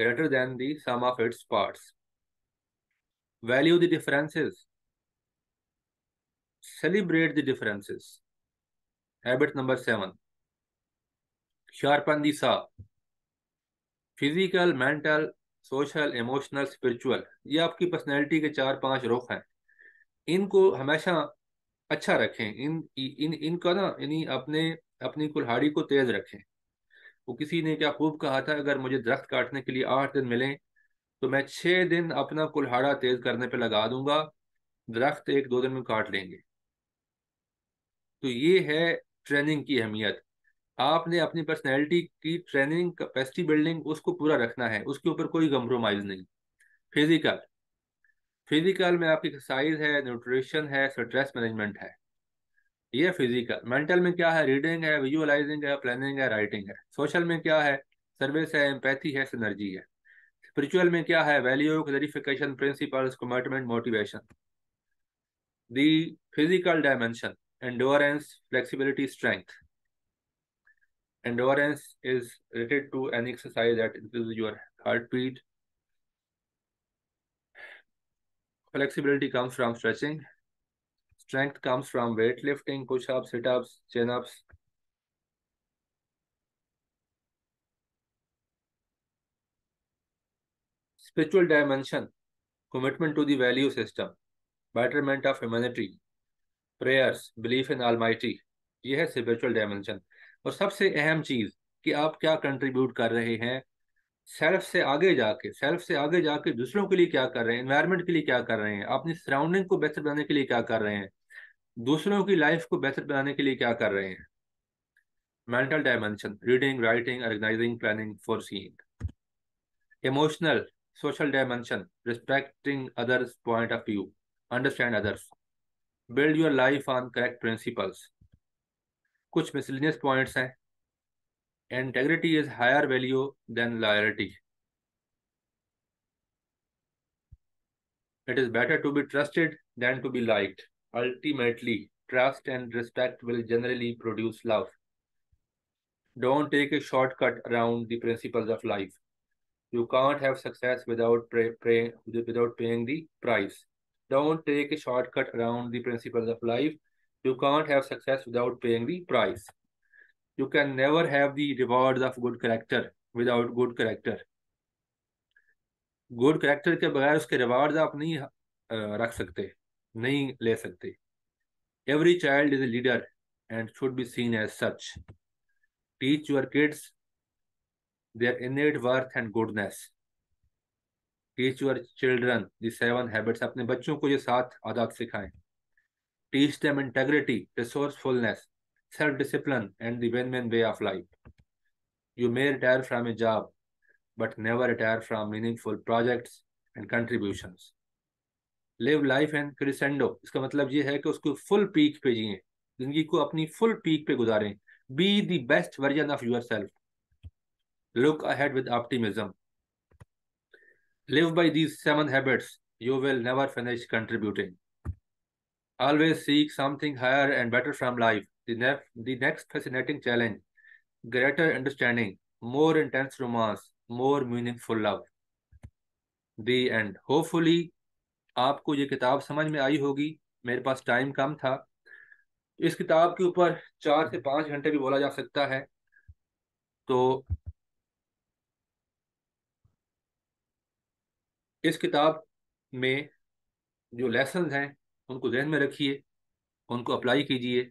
greater than the sum of its parts value the differences celebrate the differences habit number seven sharpen the saw physical mental social emotional spiritual ये आपकी personality के चार पांच रुख हैं इनको हमेशा अच्छा रखें इन इन इनका ना यानी अपने अपनी कुल्हाड़ी को तेज रखें वो किसी ने क्या खूब कहा था अगर मुझे दरख्त काटने के लिए आठ दिन मिलें तो मैं छः दिन अपना कुल्हाड़ा तेज करने पे लगा दूंगा दरख्त एक दो दिन में काट लेंगे तो ये है ट्रेनिंग की अहमियत आपने अपनी पर्सनैलिटी की ट्रेनिंग कैपेसिटी बिल्डिंग उसको पूरा रखना है उसके ऊपर कोई कम्प्रोमाइज़ नहीं फिजिकल फिजिकल में आपकी एक्सरसाइज है न्यूट्रिशन है स्ट्रेस मैनेजमेंट है ये फिजिकल मेंटल में क्या है रीडिंग है विजुअलाइजिंग है प्लानिंग है राइटिंग है सोशल में क्या है सर्विस है एम्पैथी है सिनर्जी है स्पिरिचुअल में क्या है value clarification principles commitment motivation the physical dimension endurance flexibility strength endurance is related to an exercise that increases your heartbeat flexibility comes from stretching strength comes from weight lifting push-ups sit-ups chin-ups spiritual dimension commitment to the value system betterment of humanity prayers belief in almighty ये है spiritual dimension और सबसे अहम चीज कि आप क्या contribute कर रहे हैं सेल्फ से आगे जाके सेल्फ से आगे जाके दूसरों के लिए क्या कर रहे हैं इन्वायरमेंट के लिए क्या कर रहे हैं अपनी सराउंडिंग को बेहतर बनाने के लिए क्या कर रहे हैं दूसरों की लाइफ को बेहतर बनाने के लिए क्या कर रहे हैं mental dimension reading writing organising planning for seeing emotional social dimension respecting others point of view understand others build your life on correct principles कुछ मिसलिनियस पॉइंट्स हैं integrity is higher value than loyalty. It is better to be trusted than to be liked. Ultimately, trust and respect will generally produce love. Don't take a shortcut around the principles of life. You can't have success without without paying the price. Don't take a shortcut around the principles of life. You can't have success without paying the price. You can never have the rewards of good character without good character good character के बगैर उसके reward आप नहीं रख सकते नहीं ले सकते every child is a leader and should be seen as such teach your kids their innate worth and goodness teach your children the seven habits अपने बच्चों को ये सात आदत सिखाएं teach them integrity resourcefulness self discipline, and the win win way of life. You may retire from a job, but never retire from meaningful projects and contributions. Live life and crescendo इसका मतलब ये है कि उसको full peak पे जिए जिंदगी को अपनी फुल पीक पे गुजारें be the best version of yourself look ahead with optimism live by these seven habits you will never finish contributing always seek something higher and better from life the, next the next fascinating challenge greater understanding, more intense romance, more meaningful love. The end. Hopefully, आपको ये किताब समझ में आई होगी मेरे पास time कम था इस किताब के ऊपर चार से पाँच घंटे भी बोला जा सकता है तो इस किताब में जो लेसन हैं उनको जहन में रखिए उनको अप्लाई कीजिए